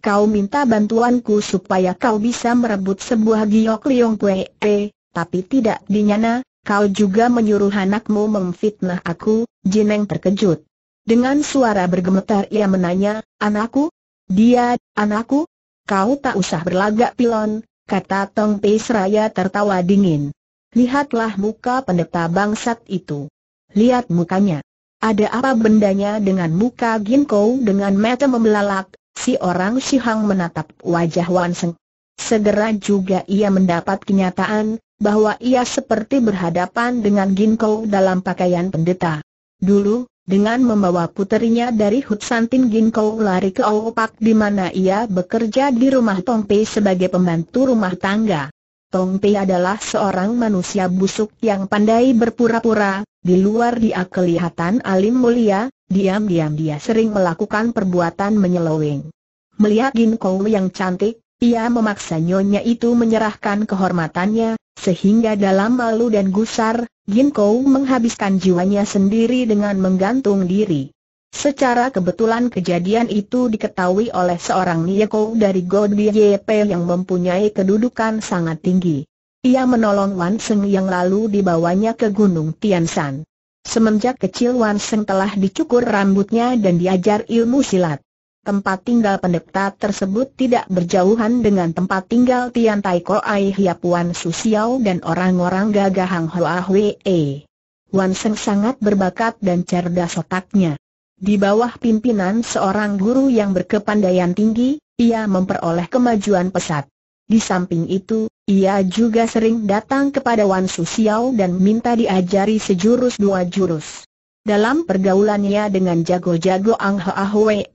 kau minta bantuanku supaya kau bisa merebut sebuah giok liong kue, eh, tapi tidak dinyana, kau juga menyuruh anakmu memfitnah aku, Jineng terkejut. Dengan suara bergemetar ia menanya, anakku? Dia, anakku? Kau tak usah berlagak pilon, kata Tong Pei Seraya tertawa dingin. Lihatlah muka pendeta bangsat itu. Lihat mukanya. Ada apa bendanya dengan muka Ginkou dengan mata membelalak, Si orang Shihang menatap wajah Wan Seng. Segera juga ia mendapat kenyataan, bahwa ia seperti berhadapan dengan Ginko dalam pakaian pendeta. Dulu, dengan membawa puterinya dari Hutsantin Ginko lari ke Opak di mana ia bekerja di rumah Tompe sebagai pembantu rumah tangga. Tong Pei adalah seorang manusia busuk yang pandai berpura-pura, di luar dia kelihatan alim mulia, diam-diam dia sering melakukan perbuatan menyeleweng. Melihat Gin Kou yang cantik, ia memaksa nyonya itu menyerahkan kehormatannya, sehingga dalam malu dan gusar, Gin Kou menghabiskan jiwanya sendiri dengan menggantung diri. Secara kebetulan kejadian itu diketahui oleh seorang Nieko dari Godby YP yang mempunyai kedudukan sangat tinggi. Ia menolong Wan Seng yang lalu dibawanya ke Gunung Tian Shan. Semenjak kecil Wan Seng telah dicukur rambutnya dan diajar ilmu silat. Tempat tinggal pendeta tersebut tidak berjauhan dengan tempat tinggal Tian Tai Ai Wan Su Xiao dan orang-orang gagah Hang Hoa Hwee. Wan Seng sangat berbakat dan cerdas otaknya. Di bawah pimpinan seorang guru yang berkepandaian tinggi, ia memperoleh kemajuan pesat. Di samping itu, ia juga sering datang kepada Wan Susiao dan minta diajari sejurus dua jurus. Dalam pergaulannya dengan jago-jago Ang Hwe,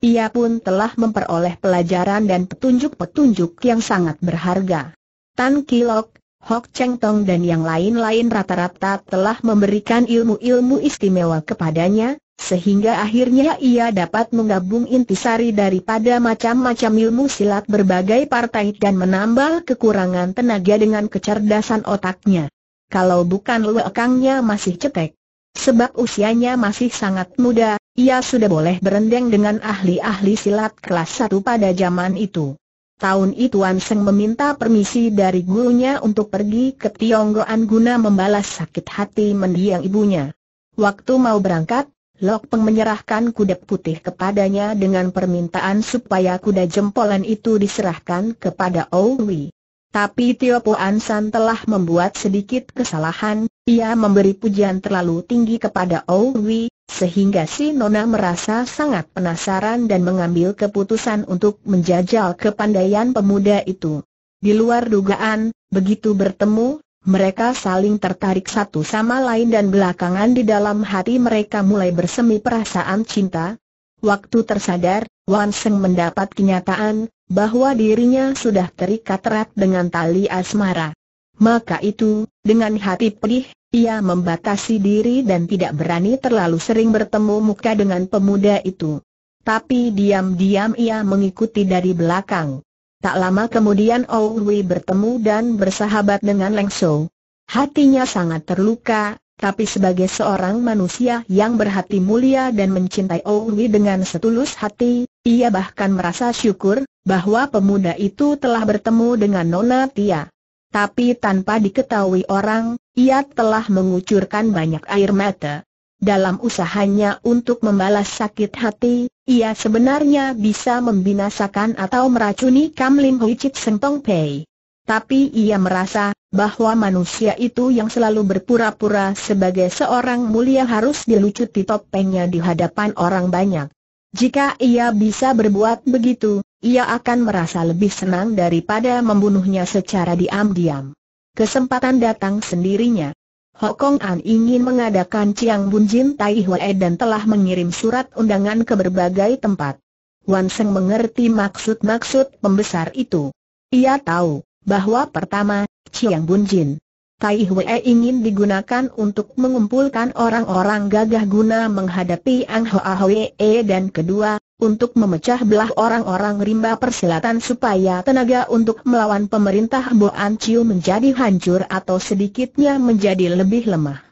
ia pun telah memperoleh pelajaran dan petunjuk-petunjuk yang sangat berharga. Tan Kilok, Hok Cheng Tong dan yang lain-lain rata-rata telah memberikan ilmu-ilmu istimewa kepadanya, sehingga akhirnya ia dapat menggabung intisari daripada macam-macam ilmu silat berbagai partai dan menambal kekurangan tenaga dengan kecerdasan otaknya. Kalau bukan lekangnya masih cetek. Sebab usianya masih sangat muda, ia sudah boleh berendeng dengan ahli-ahli silat kelas 1 pada zaman itu. Tahun itu Wan Seng meminta permisi dari gurunya untuk pergi ke Tionggoan guna membalas sakit hati mendiang ibunya. Waktu mau berangkat, Lok Peng menyerahkan kuda putih kepadanya dengan permintaan supaya kuda jempolan itu diserahkan kepada Owi. Tapi Tio Po Ansan telah membuat sedikit kesalahan, ia memberi pujian terlalu tinggi kepada Owi, sehingga si Nona merasa sangat penasaran dan mengambil keputusan untuk menjajal kepandaian pemuda itu. Di luar dugaan, begitu bertemu, mereka saling tertarik satu sama lain dan belakangan di dalam hati mereka mulai bersemi perasaan cinta. Waktu tersadar, Wan Seng mendapat kenyataan bahwa dirinya sudah terikat erat dengan tali asmara. Maka itu, dengan hati pedih, ia membatasi diri dan tidak berani terlalu sering bertemu muka dengan pemuda itu. Tapi diam-diam ia mengikuti dari belakang. Tak lama kemudian Owi bertemu dan bersahabat dengan Leng Shou. Hatinya sangat terluka, tapi sebagai seorang manusia yang berhati mulia dan mencintai Owi dengan setulus hati, ia bahkan merasa syukur bahwa pemuda itu telah bertemu dengan Nona Tia. Tapi tanpa diketahui orang, ia telah mengucurkan banyak air mata. Dalam usahanya untuk membalas sakit hati, ia sebenarnya bisa membinasakan atau meracuni Kam Lim Hui Chit Tong Pei. Tapi ia merasa bahwa manusia itu yang selalu berpura-pura sebagai seorang mulia harus dilucuti topengnya di hadapan orang banyak. Jika ia bisa berbuat begitu, ia akan merasa lebih senang daripada membunuhnya secara diam-diam. Kesempatan datang sendirinya. Hokong An ingin mengadakan Chiang Bun Jin Tai E dan telah mengirim surat undangan ke berbagai tempat. Wan Seng mengerti maksud-maksud pembesar itu. Ia tahu bahwa pertama, Chiang Bun Jin Tai E ingin digunakan untuk mengumpulkan orang-orang gagah guna menghadapi Ang Hoa Hwe dan kedua, untuk memecah belah orang-orang rimba persilatan supaya tenaga untuk melawan pemerintah Boan Chiu menjadi hancur atau sedikitnya menjadi lebih lemah.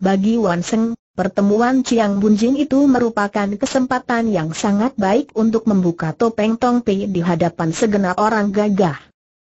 Bagi Wan Seng, pertemuan Chiang Bunjing itu merupakan kesempatan yang sangat baik untuk membuka topeng Tong Pei di hadapan segenap orang gagah.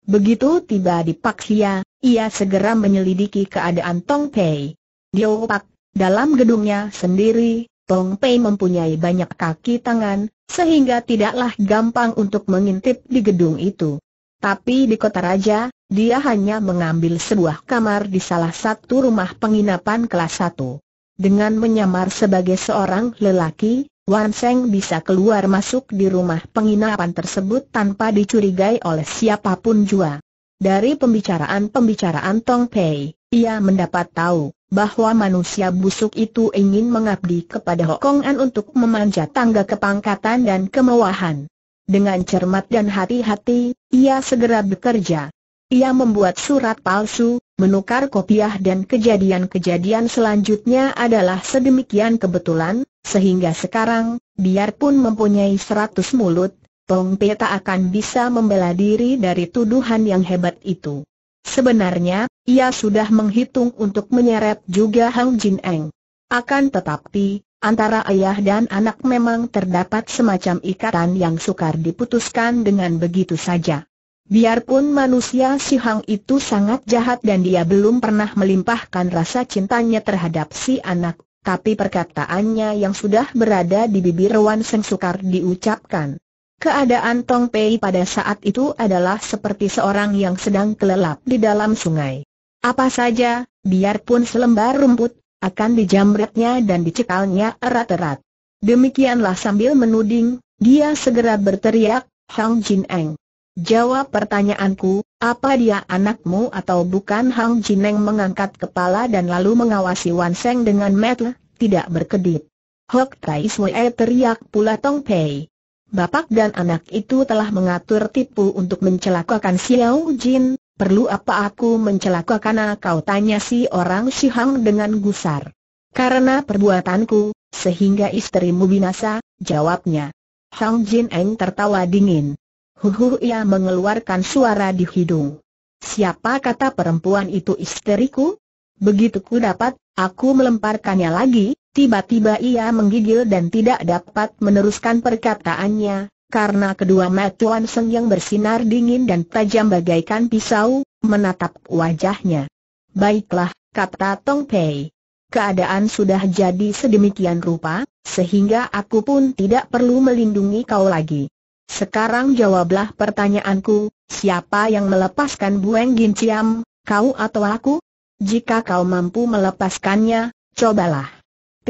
Begitu tiba di Hia, ia segera menyelidiki keadaan Tong Pei. Di Opak, dalam gedungnya sendiri, Tong Pei mempunyai banyak kaki tangan, sehingga tidaklah gampang untuk mengintip di gedung itu. Tapi di kota raja, dia hanya mengambil sebuah kamar di salah satu rumah penginapan kelas satu. Dengan menyamar sebagai seorang lelaki, Wan Seng bisa keluar masuk di rumah penginapan tersebut tanpa dicurigai oleh siapapun jua. Dari pembicaraan-pembicaraan Tong Pei, ia mendapat tahu bahwa manusia busuk itu ingin mengabdi kepada Hokong An untuk memanjat tangga kepangkatan dan kemewahan. Dengan cermat dan hati-hati, ia segera bekerja. Ia membuat surat palsu, menukar kopiah dan kejadian-kejadian selanjutnya adalah sedemikian kebetulan, sehingga sekarang, biarpun mempunyai seratus mulut, Tong Peta akan bisa membela diri dari tuduhan yang hebat itu. Sebenarnya, ia sudah menghitung untuk menyeret juga Hang Jin Eng. Akan tetapi, antara ayah dan anak memang terdapat semacam ikatan yang sukar diputuskan dengan begitu saja. Biarpun manusia si Hang itu sangat jahat dan dia belum pernah melimpahkan rasa cintanya terhadap si anak, tapi perkataannya yang sudah berada di bibir Wan Seng sukar diucapkan. Keadaan Tong Pei pada saat itu adalah seperti seorang yang sedang kelelap di dalam sungai. Apa saja, biarpun selembar rumput, akan dijamretnya dan dicekalnya erat-erat. Demikianlah sambil menuding, dia segera berteriak, Hang Jin Eng. Jawab pertanyaanku, apa dia anakmu atau bukan Hang Jin Eng mengangkat kepala dan lalu mengawasi Wan Seng dengan metel, tidak berkedip. Hok Tai Sui teriak pula Tong Pei. Bapak dan anak itu telah mengatur tipu untuk mencelakakan Xiao Jin, Perlu apa aku mencelakakan kau tanya si orang Shihang dengan gusar. Karena perbuatanku, sehingga istrimu binasa, jawabnya. Hang Jin Eng tertawa dingin. Huhu ia mengeluarkan suara di hidung. Siapa kata perempuan itu istriku? Begitu ku dapat, aku melemparkannya lagi, tiba-tiba ia menggigil dan tidak dapat meneruskan perkataannya, karena kedua mata Wan Seng yang bersinar dingin dan tajam bagaikan pisau, menatap wajahnya. Baiklah, kata Tong Pei. Keadaan sudah jadi sedemikian rupa, sehingga aku pun tidak perlu melindungi kau lagi. Sekarang jawablah pertanyaanku, siapa yang melepaskan Bueng Gin Ciam, kau atau aku? Jika kau mampu melepaskannya, cobalah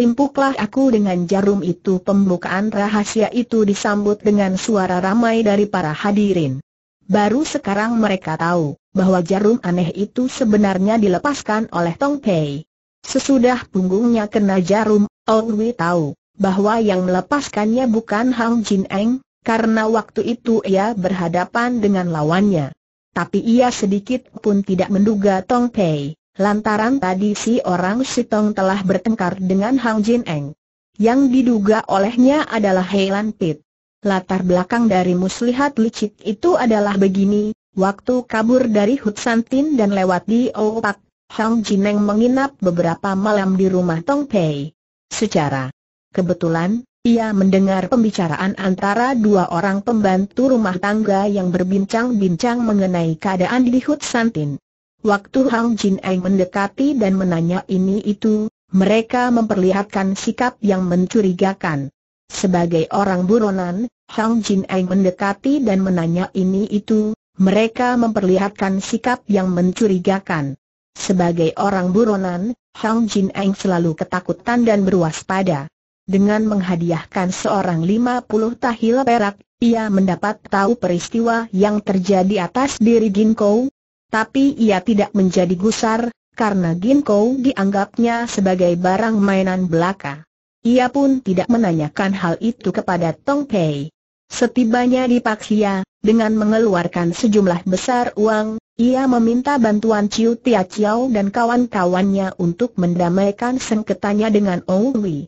timpuklah aku dengan jarum itu pembukaan rahasia itu disambut dengan suara ramai dari para hadirin. Baru sekarang mereka tahu, bahwa jarum aneh itu sebenarnya dilepaskan oleh Tong Pei. Sesudah punggungnya kena jarum, Ong Wei tahu, bahwa yang melepaskannya bukan Hang Jin Eng, karena waktu itu ia berhadapan dengan lawannya. Tapi ia sedikit pun tidak menduga Tong Pei. Lantaran tadi si orang Sitong telah bertengkar dengan Hang Jin Eng. Yang diduga olehnya adalah Heilan Pit. Latar belakang dari muslihat licik itu adalah begini, waktu kabur dari Hutsantin dan lewat di Opak, Hang Jin Eng menginap beberapa malam di rumah Tong Pei. Secara kebetulan, ia mendengar pembicaraan antara dua orang pembantu rumah tangga yang berbincang-bincang mengenai keadaan di Hutsantin. Waktu Hang Jin Eng mendekati dan menanya ini itu, mereka memperlihatkan sikap yang mencurigakan. Sebagai orang buronan, Hang Jin Eng mendekati dan menanya ini itu, mereka memperlihatkan sikap yang mencurigakan. Sebagai orang buronan, Hang Jin Eng selalu ketakutan dan berwaspada. Dengan menghadiahkan seorang 50 tahil perak, ia mendapat tahu peristiwa yang terjadi atas diri Ginko, tapi ia tidak menjadi gusar, karena Ginko dianggapnya sebagai barang mainan belaka. Ia pun tidak menanyakan hal itu kepada Tong Pei. Setibanya di Paksia, dengan mengeluarkan sejumlah besar uang, ia meminta bantuan Ciu Tia Chiao dan kawan-kawannya untuk mendamaikan sengketanya dengan Ong Wei.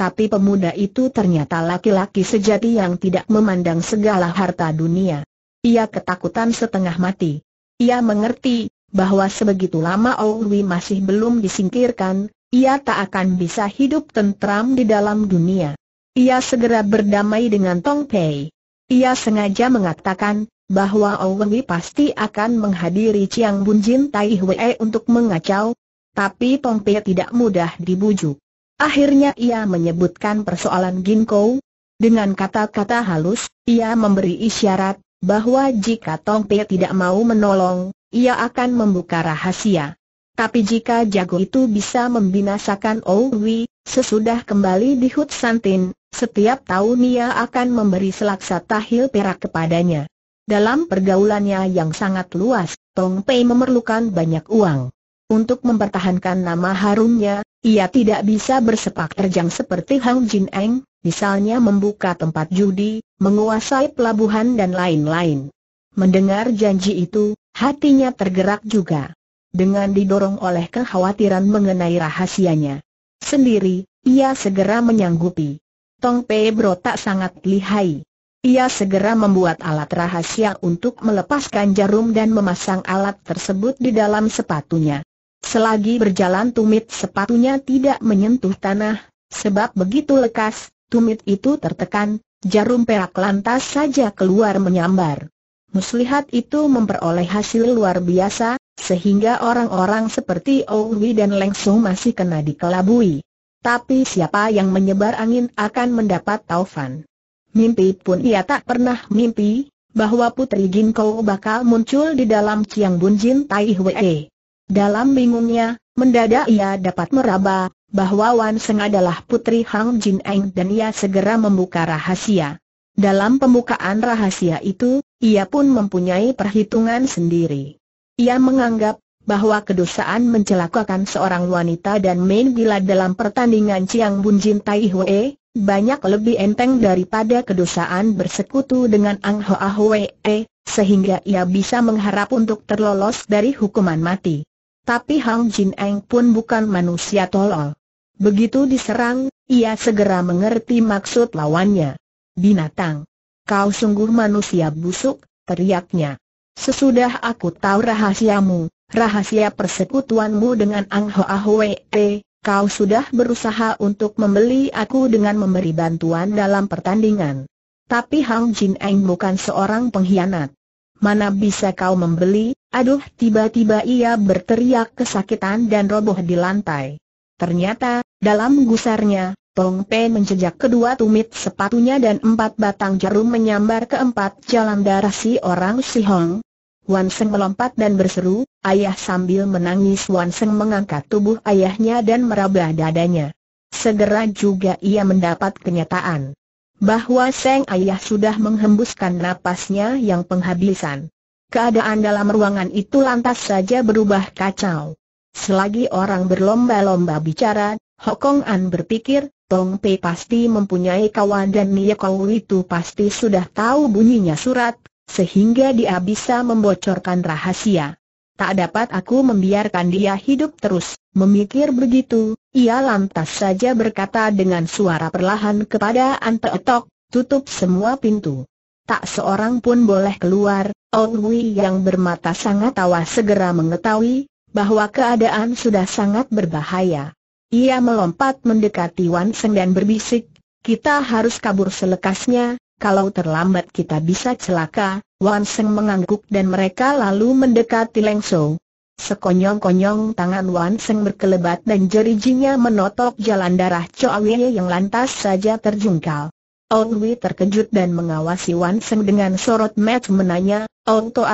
Tapi pemuda itu ternyata laki-laki sejati yang tidak memandang segala harta dunia. Ia ketakutan setengah mati. Ia mengerti bahwa sebegitu lama Owi masih belum disingkirkan, ia tak akan bisa hidup tentram di dalam dunia. Ia segera berdamai dengan Tong Pei. Ia sengaja mengatakan bahwa Owi pasti akan menghadiri Chiang Bunjin Tai Hwee untuk mengacau, tapi Tong Pei tidak mudah dibujuk. Akhirnya ia menyebutkan persoalan Ginko. Dengan kata-kata halus, ia memberi isyarat bahwa jika Tong Pei tidak mau menolong, ia akan membuka rahasia. Tapi jika jago itu bisa membinasakan Owi, sesudah kembali di Hut Santin, setiap tahun ia akan memberi selaksa tahil perak kepadanya. Dalam pergaulannya yang sangat luas, Tong Pei memerlukan banyak uang. Untuk mempertahankan nama harumnya, ia tidak bisa bersepak terjang seperti Hang Jin Eng, misalnya membuka tempat judi, menguasai pelabuhan dan lain-lain. Mendengar janji itu, hatinya tergerak juga. Dengan didorong oleh kekhawatiran mengenai rahasianya sendiri, ia segera menyanggupi. Tong Pei Bro tak sangat lihai. Ia segera membuat alat rahasia untuk melepaskan jarum dan memasang alat tersebut di dalam sepatunya. Selagi berjalan tumit sepatunya tidak menyentuh tanah, sebab begitu lekas, tumit itu tertekan, jarum perak lantas saja keluar menyambar. Muslihat itu memperoleh hasil luar biasa, sehingga orang-orang seperti Owi dan Lengsung masih kena dikelabui. Tapi siapa yang menyebar angin akan mendapat taufan. Mimpi pun ia tak pernah mimpi, bahwa Putri Ginkou bakal muncul di dalam Ciang Bunjin Tai Hwee. Dalam bingungnya, mendadak ia dapat meraba, bahwa Wan Seng adalah putri Hang Jin Eng dan ia segera membuka rahasia. Dalam pembukaan rahasia itu, ia pun mempunyai perhitungan sendiri. Ia menganggap bahwa kedosaan mencelakakan seorang wanita dan main gila dalam pertandingan Chiang Bun Jin Tai Hwe, banyak lebih enteng daripada kedosaan bersekutu dengan Ang Hoa Hwe, sehingga ia bisa mengharap untuk terlolos dari hukuman mati. Tapi Hang Jin Eng pun bukan manusia tolol. Begitu diserang, ia segera mengerti maksud lawannya. Binatang. Kau sungguh manusia busuk, teriaknya. Sesudah aku tahu rahasiamu, rahasia persekutuanmu dengan Ang Hoa Hwe kau sudah berusaha untuk membeli aku dengan memberi bantuan dalam pertandingan. Tapi Hang Jin Eng bukan seorang pengkhianat mana bisa kau membeli, aduh tiba-tiba ia berteriak kesakitan dan roboh di lantai. Ternyata, dalam gusarnya, Tong Pei menjejak kedua tumit sepatunya dan empat batang jarum menyambar keempat jalan darah si orang si Hong. Wan Seng melompat dan berseru, ayah sambil menangis Wan Seng mengangkat tubuh ayahnya dan meraba dadanya. Segera juga ia mendapat kenyataan bahwa Seng Ayah sudah menghembuskan napasnya yang penghabisan. Keadaan dalam ruangan itu lantas saja berubah kacau. Selagi orang berlomba-lomba bicara, Hokong An berpikir, Tong Pei pasti mempunyai kawan dan Nia Kau itu pasti sudah tahu bunyinya surat, sehingga dia bisa membocorkan rahasia. Tak dapat aku membiarkan dia hidup terus, memikir begitu, ia lantas saja berkata dengan suara perlahan kepada Ante Etok, tutup semua pintu. Tak seorang pun boleh keluar, Ong Hui yang bermata sangat tawa segera mengetahui bahwa keadaan sudah sangat berbahaya. Ia melompat mendekati Wan Seng dan berbisik, kita harus kabur selekasnya, kalau terlambat kita bisa celaka, Wan Seng mengangguk dan mereka lalu mendekati Leng Shou. Sekonyong-konyong tangan Wan Seng berkelebat dan jerijinya menotok jalan darah Choa Wei yang lantas saja terjungkal. Ong Wee terkejut dan mengawasi Wan Seng dengan sorot mata menanya, Ong To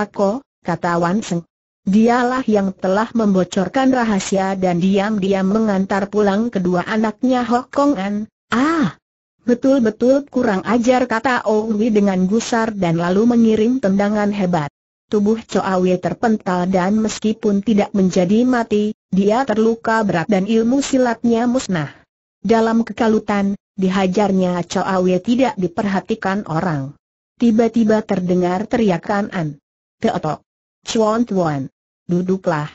kata Wan Seng. Dialah yang telah membocorkan rahasia dan diam-diam mengantar pulang kedua anaknya Kong An. Ah, betul-betul kurang ajar kata Ong Wee dengan gusar dan lalu mengirim tendangan hebat. Tubuh Choawe terpental dan meskipun tidak menjadi mati, dia terluka berat dan ilmu silatnya musnah. Dalam kekalutan, dihajarnya Choawe tidak diperhatikan orang. Tiba-tiba terdengar teriakan An. Teotok. Chuan Tuan. Duduklah.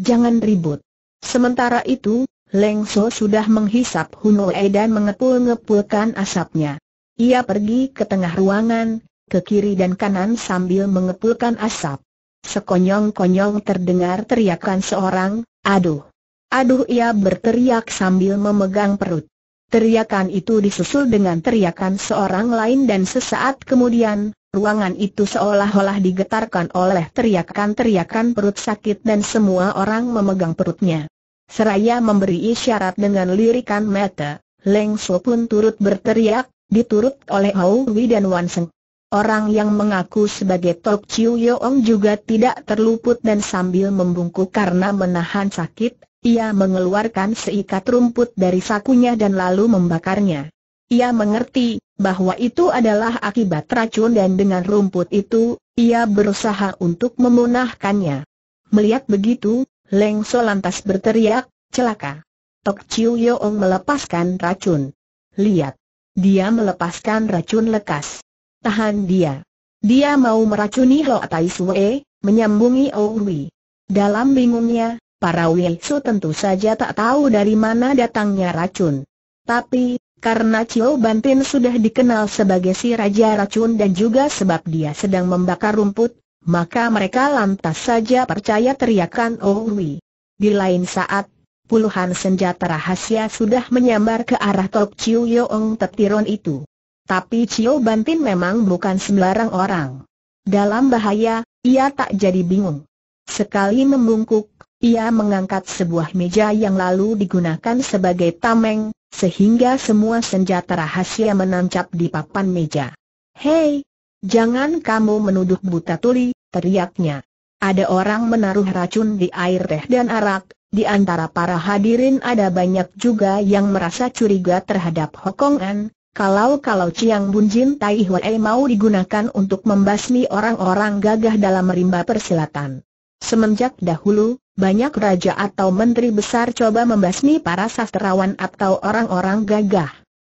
Jangan ribut. Sementara itu, Leng So sudah menghisap Hunoe dan mengepul-ngepulkan asapnya. Ia pergi ke tengah ruangan, ke kiri dan kanan sambil mengepulkan asap. Sekonyong-konyong terdengar teriakan seorang, aduh. Aduh ia berteriak sambil memegang perut. Teriakan itu disusul dengan teriakan seorang lain dan sesaat kemudian, ruangan itu seolah-olah digetarkan oleh teriakan-teriakan perut sakit dan semua orang memegang perutnya. Seraya memberi isyarat dengan lirikan mata, Leng So pun turut berteriak, diturut oleh Hou Wei dan Wan Seng. Orang yang mengaku sebagai Tok Chiu Yeong juga tidak terluput dan sambil membungkuk karena menahan sakit, ia mengeluarkan seikat rumput dari sakunya dan lalu membakarnya. Ia mengerti bahwa itu adalah akibat racun dan dengan rumput itu, ia berusaha untuk memunahkannya. Melihat begitu, Leng So lantas berteriak, celaka. Tok Chiu Yeong melepaskan racun. Lihat. Dia melepaskan racun lekas. Tahan dia. Dia mau meracuni Lo Tai Sue, menyambungi Owi. Dalam bingungnya, para Wiesu tentu saja tak tahu dari mana datangnya racun. Tapi, karena Cio Bantin sudah dikenal sebagai si Raja Racun dan juga sebab dia sedang membakar rumput, maka mereka lantas saja percaya teriakan Owi. Di lain saat, puluhan senjata rahasia sudah menyambar ke arah Tok Chiu Yoong Tetiron itu. Tapi Cio Bantin memang bukan sembarang orang. Dalam bahaya, ia tak jadi bingung. Sekali membungkuk, ia mengangkat sebuah meja yang lalu digunakan sebagai tameng, sehingga semua senjata rahasia menancap di papan meja. Hei, jangan kamu menuduh buta tuli, teriaknya. Ada orang menaruh racun di air teh dan arak, di antara para hadirin ada banyak juga yang merasa curiga terhadap Hokongan, kalau-kalau Chiang Bunjin Tai Hwee mau digunakan untuk membasmi orang-orang gagah dalam rimba persilatan. Semenjak dahulu, banyak raja atau menteri besar coba membasmi para sastrawan atau orang-orang gagah.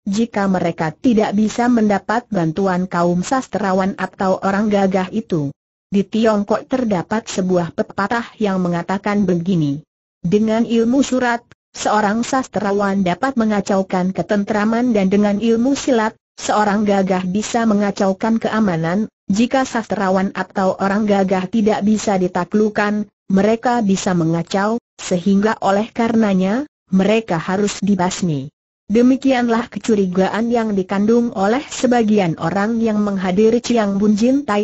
Jika mereka tidak bisa mendapat bantuan kaum sastrawan atau orang gagah itu, di Tiongkok terdapat sebuah pepatah yang mengatakan begini. Dengan ilmu surat, seorang sastrawan dapat mengacaukan ketentraman dan dengan ilmu silat, seorang gagah bisa mengacaukan keamanan, jika sastrawan atau orang gagah tidak bisa ditaklukan, mereka bisa mengacau, sehingga oleh karenanya, mereka harus dibasmi. Demikianlah kecurigaan yang dikandung oleh sebagian orang yang menghadiri Ciang Bunjin Tai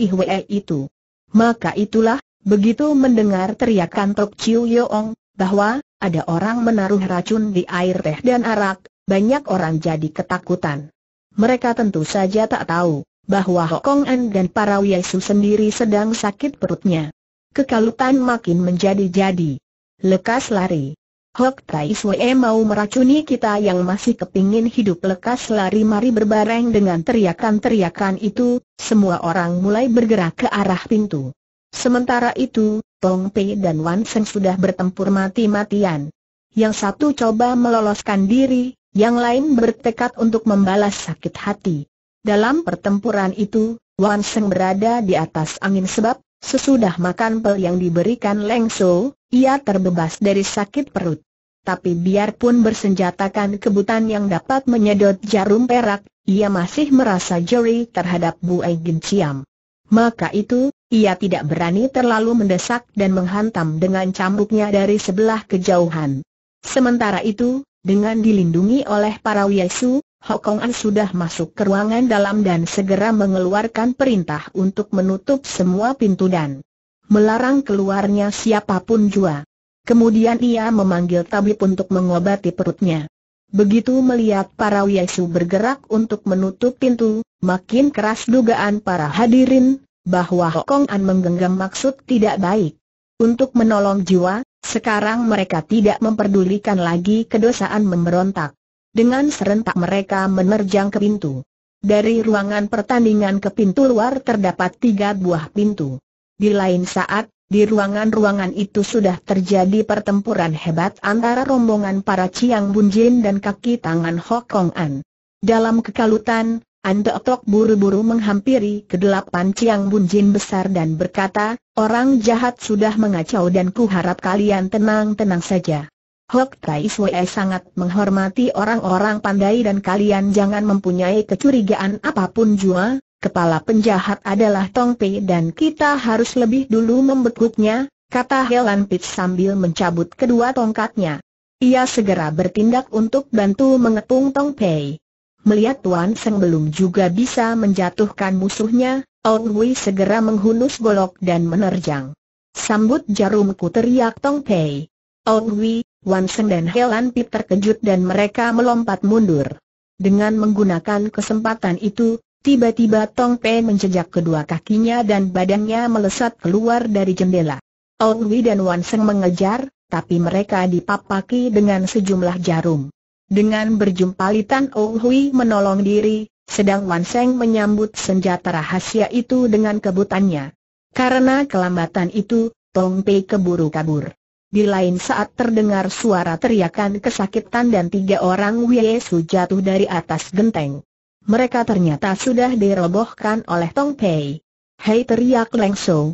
itu. Maka itulah, begitu mendengar teriakan Tok Chiu Yeong, bahwa ada orang menaruh racun di air teh dan arak, banyak orang jadi ketakutan. Mereka tentu saja tak tahu bahwa Hokong An dan para Yesu sendiri sedang sakit perutnya. Kekalutan makin menjadi-jadi. Lekas lari. Hok Tai mau meracuni kita yang masih kepingin hidup lekas lari mari berbareng dengan teriakan-teriakan itu, semua orang mulai bergerak ke arah pintu. Sementara itu, Tong Pei dan Wan Seng sudah bertempur mati-matian. Yang satu coba meloloskan diri, yang lain bertekad untuk membalas sakit hati. Dalam pertempuran itu, Wan Seng berada di atas angin sebab, sesudah makan pel yang diberikan Leng So, ia terbebas dari sakit perut. Tapi biarpun bersenjatakan kebutan yang dapat menyedot jarum perak, ia masih merasa jeri terhadap Bu Egin Ciam. Maka itu, ia tidak berani terlalu mendesak dan menghantam dengan cambuknya dari sebelah kejauhan. Sementara itu, dengan dilindungi oleh para Yesu, Hokong An sudah masuk ke ruangan dalam dan segera mengeluarkan perintah untuk menutup semua pintu dan melarang keluarnya siapapun jua. Kemudian ia memanggil tabib untuk mengobati perutnya. Begitu melihat para Yesu bergerak untuk menutup pintu, makin keras dugaan para hadirin, bahwa Hong An menggenggam maksud tidak baik. Untuk menolong jiwa, sekarang mereka tidak memperdulikan lagi kedosaan memberontak. Dengan serentak mereka menerjang ke pintu. Dari ruangan pertandingan ke pintu luar terdapat tiga buah pintu. Di lain saat, di ruangan-ruangan itu sudah terjadi pertempuran hebat antara rombongan para Ciang Bunjin dan kaki tangan Hokong An. Dalam kekalutan, Andok Tok buru-buru menghampiri kedelapan Ciang Bunjin besar dan berkata, orang jahat sudah mengacau dan ku harap kalian tenang-tenang saja. Hok Tai Sui sangat menghormati orang-orang pandai dan kalian jangan mempunyai kecurigaan apapun jua, kepala penjahat adalah Tong Pei dan kita harus lebih dulu membekuknya, kata Helan Pitch sambil mencabut kedua tongkatnya. Ia segera bertindak untuk bantu mengepung Tong Pei. Melihat Tuan Seng belum juga bisa menjatuhkan musuhnya, Ong Wei segera menghunus golok dan menerjang. Sambut jarumku teriak Tong Pei. Ong Wei, Wan Seng dan Helan Pip terkejut dan mereka melompat mundur. Dengan menggunakan kesempatan itu, tiba-tiba Tong Pei menjejak kedua kakinya dan badannya melesat keluar dari jendela. Ong Wei dan Wan Seng mengejar, tapi mereka dipapaki dengan sejumlah jarum. Dengan berjumpa Litan Ou Hui menolong diri, sedang Wan Seng menyambut senjata rahasia itu dengan kebutannya. Karena kelambatan itu, Tong Pei keburu kabur. Di lain saat terdengar suara teriakan kesakitan dan tiga orang Wei Su jatuh dari atas genteng. Mereka ternyata sudah dirobohkan oleh Tong Pei. Hei teriak Leng Shou.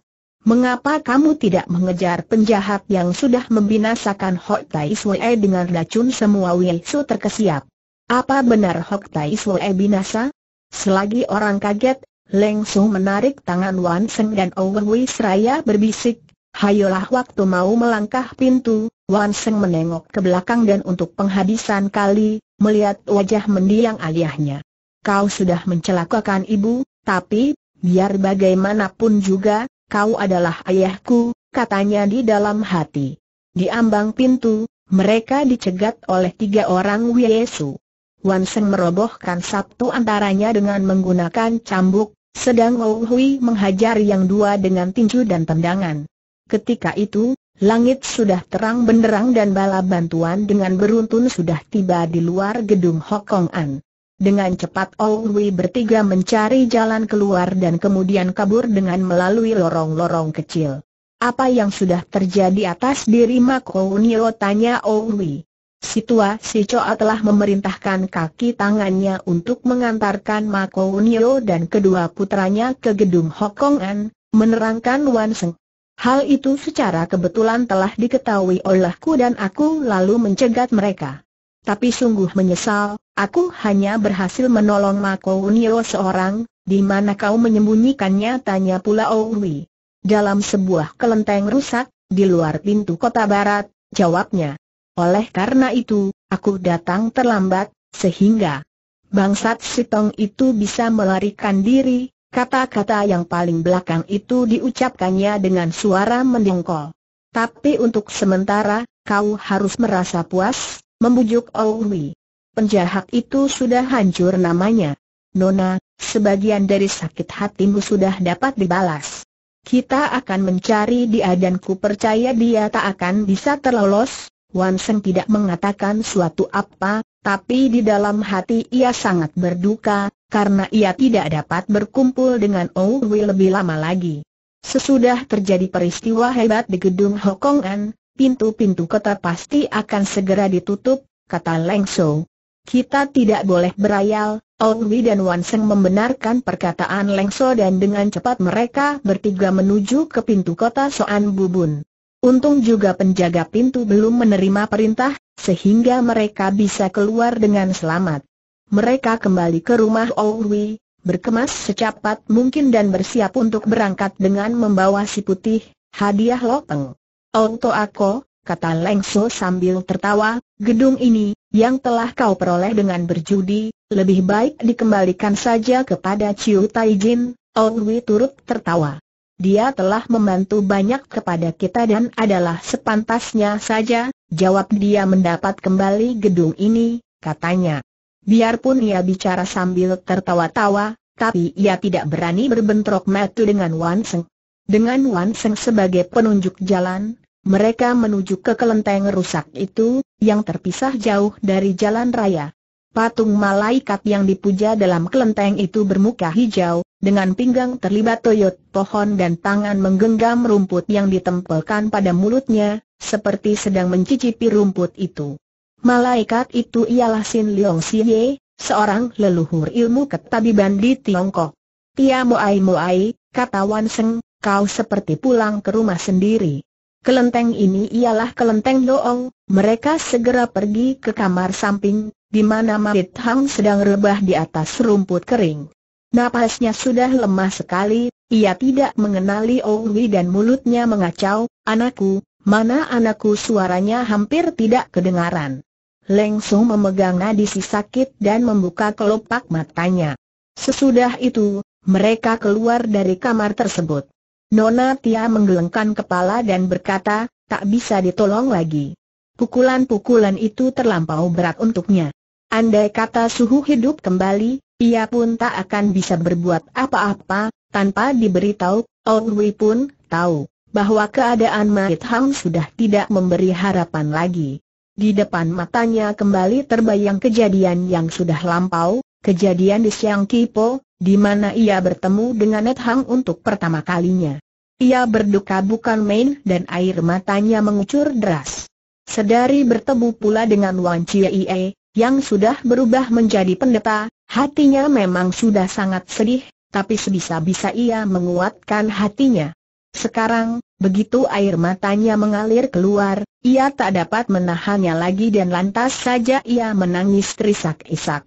Mengapa kamu tidak mengejar penjahat yang sudah membinasakan Hok Tai Sui dengan racun semua Wei Su terkesiap? Apa benar Hok Tai Sui binasa? Selagi orang kaget, Leng Su menarik tangan Wan Seng dan Owen Wei seraya berbisik, Hayolah waktu mau melangkah pintu, Wan Seng menengok ke belakang dan untuk penghabisan kali, melihat wajah mendiang ayahnya. Kau sudah mencelakakan ibu, tapi, biar bagaimanapun juga, kau adalah ayahku, katanya di dalam hati. Di ambang pintu, mereka dicegat oleh tiga orang Wiesu. Wan Sen merobohkan satu antaranya dengan menggunakan cambuk, sedang Wu Hui menghajar yang dua dengan tinju dan tendangan. Ketika itu, langit sudah terang benderang dan bala bantuan dengan beruntun sudah tiba di luar gedung Hokong An. Dengan cepat Owi bertiga mencari jalan keluar dan kemudian kabur dengan melalui lorong-lorong kecil. Apa yang sudah terjadi atas diri Mako Nio tanya Owi. Si tua si Choa telah memerintahkan kaki tangannya untuk mengantarkan Mako Nio dan kedua putranya ke gedung An, menerangkan Wan Seng. Hal itu secara kebetulan telah diketahui olehku dan aku lalu mencegat mereka. Tapi sungguh menyesal, aku hanya berhasil menolong Mako Unio seorang, di mana kau menyembunyikannya tanya pula Owi. Dalam sebuah kelenteng rusak, di luar pintu kota barat, jawabnya. Oleh karena itu, aku datang terlambat, sehingga bangsat Sitong itu bisa melarikan diri, kata-kata yang paling belakang itu diucapkannya dengan suara mendengkol. Tapi untuk sementara, kau harus merasa puas, membujuk Owi. Penjahat itu sudah hancur namanya. Nona, sebagian dari sakit hatimu sudah dapat dibalas. Kita akan mencari dia dan ku percaya dia tak akan bisa terlolos. Wan Seng tidak mengatakan suatu apa, tapi di dalam hati ia sangat berduka, karena ia tidak dapat berkumpul dengan Owi lebih lama lagi. Sesudah terjadi peristiwa hebat di gedung Hokongan, pintu-pintu kota pasti akan segera ditutup, kata Leng So. Kita tidak boleh berayal, Wi dan Wan Seng membenarkan perkataan Leng So dan dengan cepat mereka bertiga menuju ke pintu kota Soan Bubun. Untung juga penjaga pintu belum menerima perintah, sehingga mereka bisa keluar dengan selamat. Mereka kembali ke rumah Wi, berkemas secepat mungkin dan bersiap untuk berangkat dengan membawa si putih, hadiah loteng. Onto aku, kata Lengso sambil tertawa, gedung ini, yang telah kau peroleh dengan berjudi, lebih baik dikembalikan saja kepada Ciu Taijin, Onwi turut tertawa. Dia telah membantu banyak kepada kita dan adalah sepantasnya saja, jawab dia mendapat kembali gedung ini, katanya. Biarpun ia bicara sambil tertawa-tawa, tapi ia tidak berani berbentrok metu dengan Wan Seng. Dengan Wan Seng sebagai penunjuk jalan, mereka menuju ke kelenteng rusak itu, yang terpisah jauh dari jalan raya. Patung malaikat yang dipuja dalam kelenteng itu bermuka hijau, dengan pinggang terlibat toyot pohon dan tangan menggenggam rumput yang ditempelkan pada mulutnya, seperti sedang mencicipi rumput itu. Malaikat itu ialah Sin Leong Siye, seorang leluhur ilmu ketabiban di Tiongkok. Tia Moai Moai, kata Wan Seng, kau seperti pulang ke rumah sendiri. Kelenteng ini ialah kelenteng Doong, mereka segera pergi ke kamar samping, di mana Mabit Hang sedang rebah di atas rumput kering. Napasnya sudah lemah sekali, ia tidak mengenali Owi dan mulutnya mengacau, anakku, mana anakku suaranya hampir tidak kedengaran. Leng Sung memegang nadi si sakit dan membuka kelopak matanya. Sesudah itu, mereka keluar dari kamar tersebut. Nona Tia menggelengkan kepala dan berkata, tak bisa ditolong lagi. Pukulan-pukulan itu terlampau berat untuknya. Andai kata suhu hidup kembali, ia pun tak akan bisa berbuat apa-apa, tanpa diberitahu, Oudwi pun tahu bahwa keadaan Mahit Hang sudah tidak memberi harapan lagi. Di depan matanya kembali terbayang kejadian yang sudah lampau, kejadian di Siang Kipo, di mana ia bertemu dengan Net Hang untuk pertama kalinya. Ia berduka bukan main dan air matanya mengucur deras. Sedari bertemu pula dengan Wan Ie, yang sudah berubah menjadi pendeta, hatinya memang sudah sangat sedih, tapi sebisa-bisa ia menguatkan hatinya. Sekarang, begitu air matanya mengalir keluar, ia tak dapat menahannya lagi dan lantas saja ia menangis terisak-isak.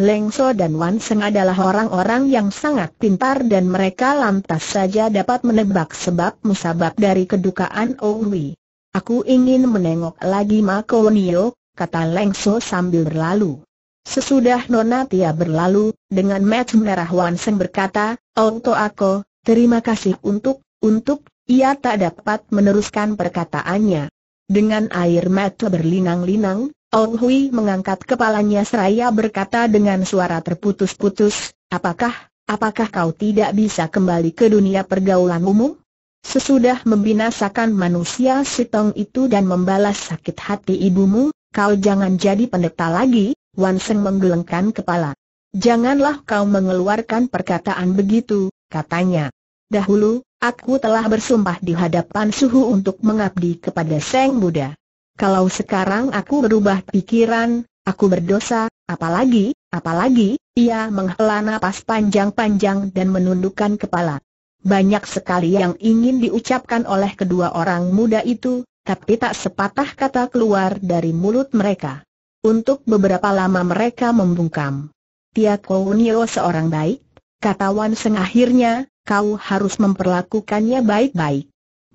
Leng So dan Wan Seng adalah orang-orang yang sangat pintar dan mereka lantas saja dapat menebak sebab musabab dari kedukaan Owi. Aku ingin menengok lagi Mako Nio, kata Leng So sambil berlalu. Sesudah Nona Tia berlalu, dengan mata merah Wan Seng berkata, Onto aku, terima kasih untuk, untuk, ia tak dapat meneruskan perkataannya. Dengan air mata berlinang-linang, Ong Hui mengangkat kepalanya seraya berkata dengan suara terputus-putus, apakah, apakah kau tidak bisa kembali ke dunia pergaulan umum? Sesudah membinasakan manusia si Tong itu dan membalas sakit hati ibumu, kau jangan jadi pendeta lagi, Wan Seng menggelengkan kepala. Janganlah kau mengeluarkan perkataan begitu, katanya. Dahulu, aku telah bersumpah di hadapan suhu untuk mengabdi kepada Seng Buddha. Kalau sekarang aku berubah pikiran, aku berdosa, apalagi, apalagi, ia menghela napas panjang-panjang dan menundukkan kepala. Banyak sekali yang ingin diucapkan oleh kedua orang muda itu, tapi tak sepatah kata keluar dari mulut mereka. Untuk beberapa lama mereka membungkam. Tia Kounio seorang baik, kata Wan Seng akhirnya, kau harus memperlakukannya baik-baik.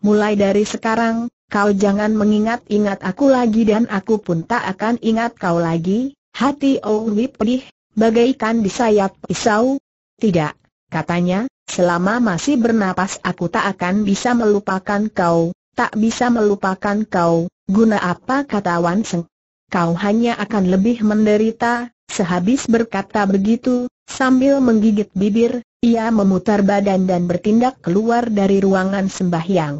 Mulai dari sekarang, Kau jangan mengingat-ingat aku lagi dan aku pun tak akan ingat kau lagi, hati Owi pedih, bagaikan disayap pisau. Tidak, katanya, selama masih bernapas aku tak akan bisa melupakan kau, tak bisa melupakan kau, guna apa kata Wanseng. Kau hanya akan lebih menderita, sehabis berkata begitu, sambil menggigit bibir, ia memutar badan dan bertindak keluar dari ruangan sembahyang.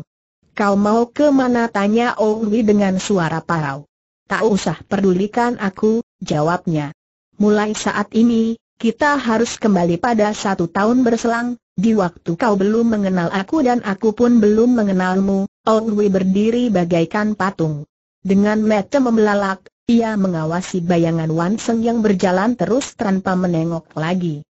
Kau mau ke mana tanya Owi dengan suara parau. Tak usah pedulikan aku, jawabnya. Mulai saat ini, kita harus kembali pada satu tahun berselang, di waktu kau belum mengenal aku dan aku pun belum mengenalmu, Owi berdiri bagaikan patung. Dengan mata membelalak, ia mengawasi bayangan Wan Seng yang berjalan terus tanpa menengok lagi.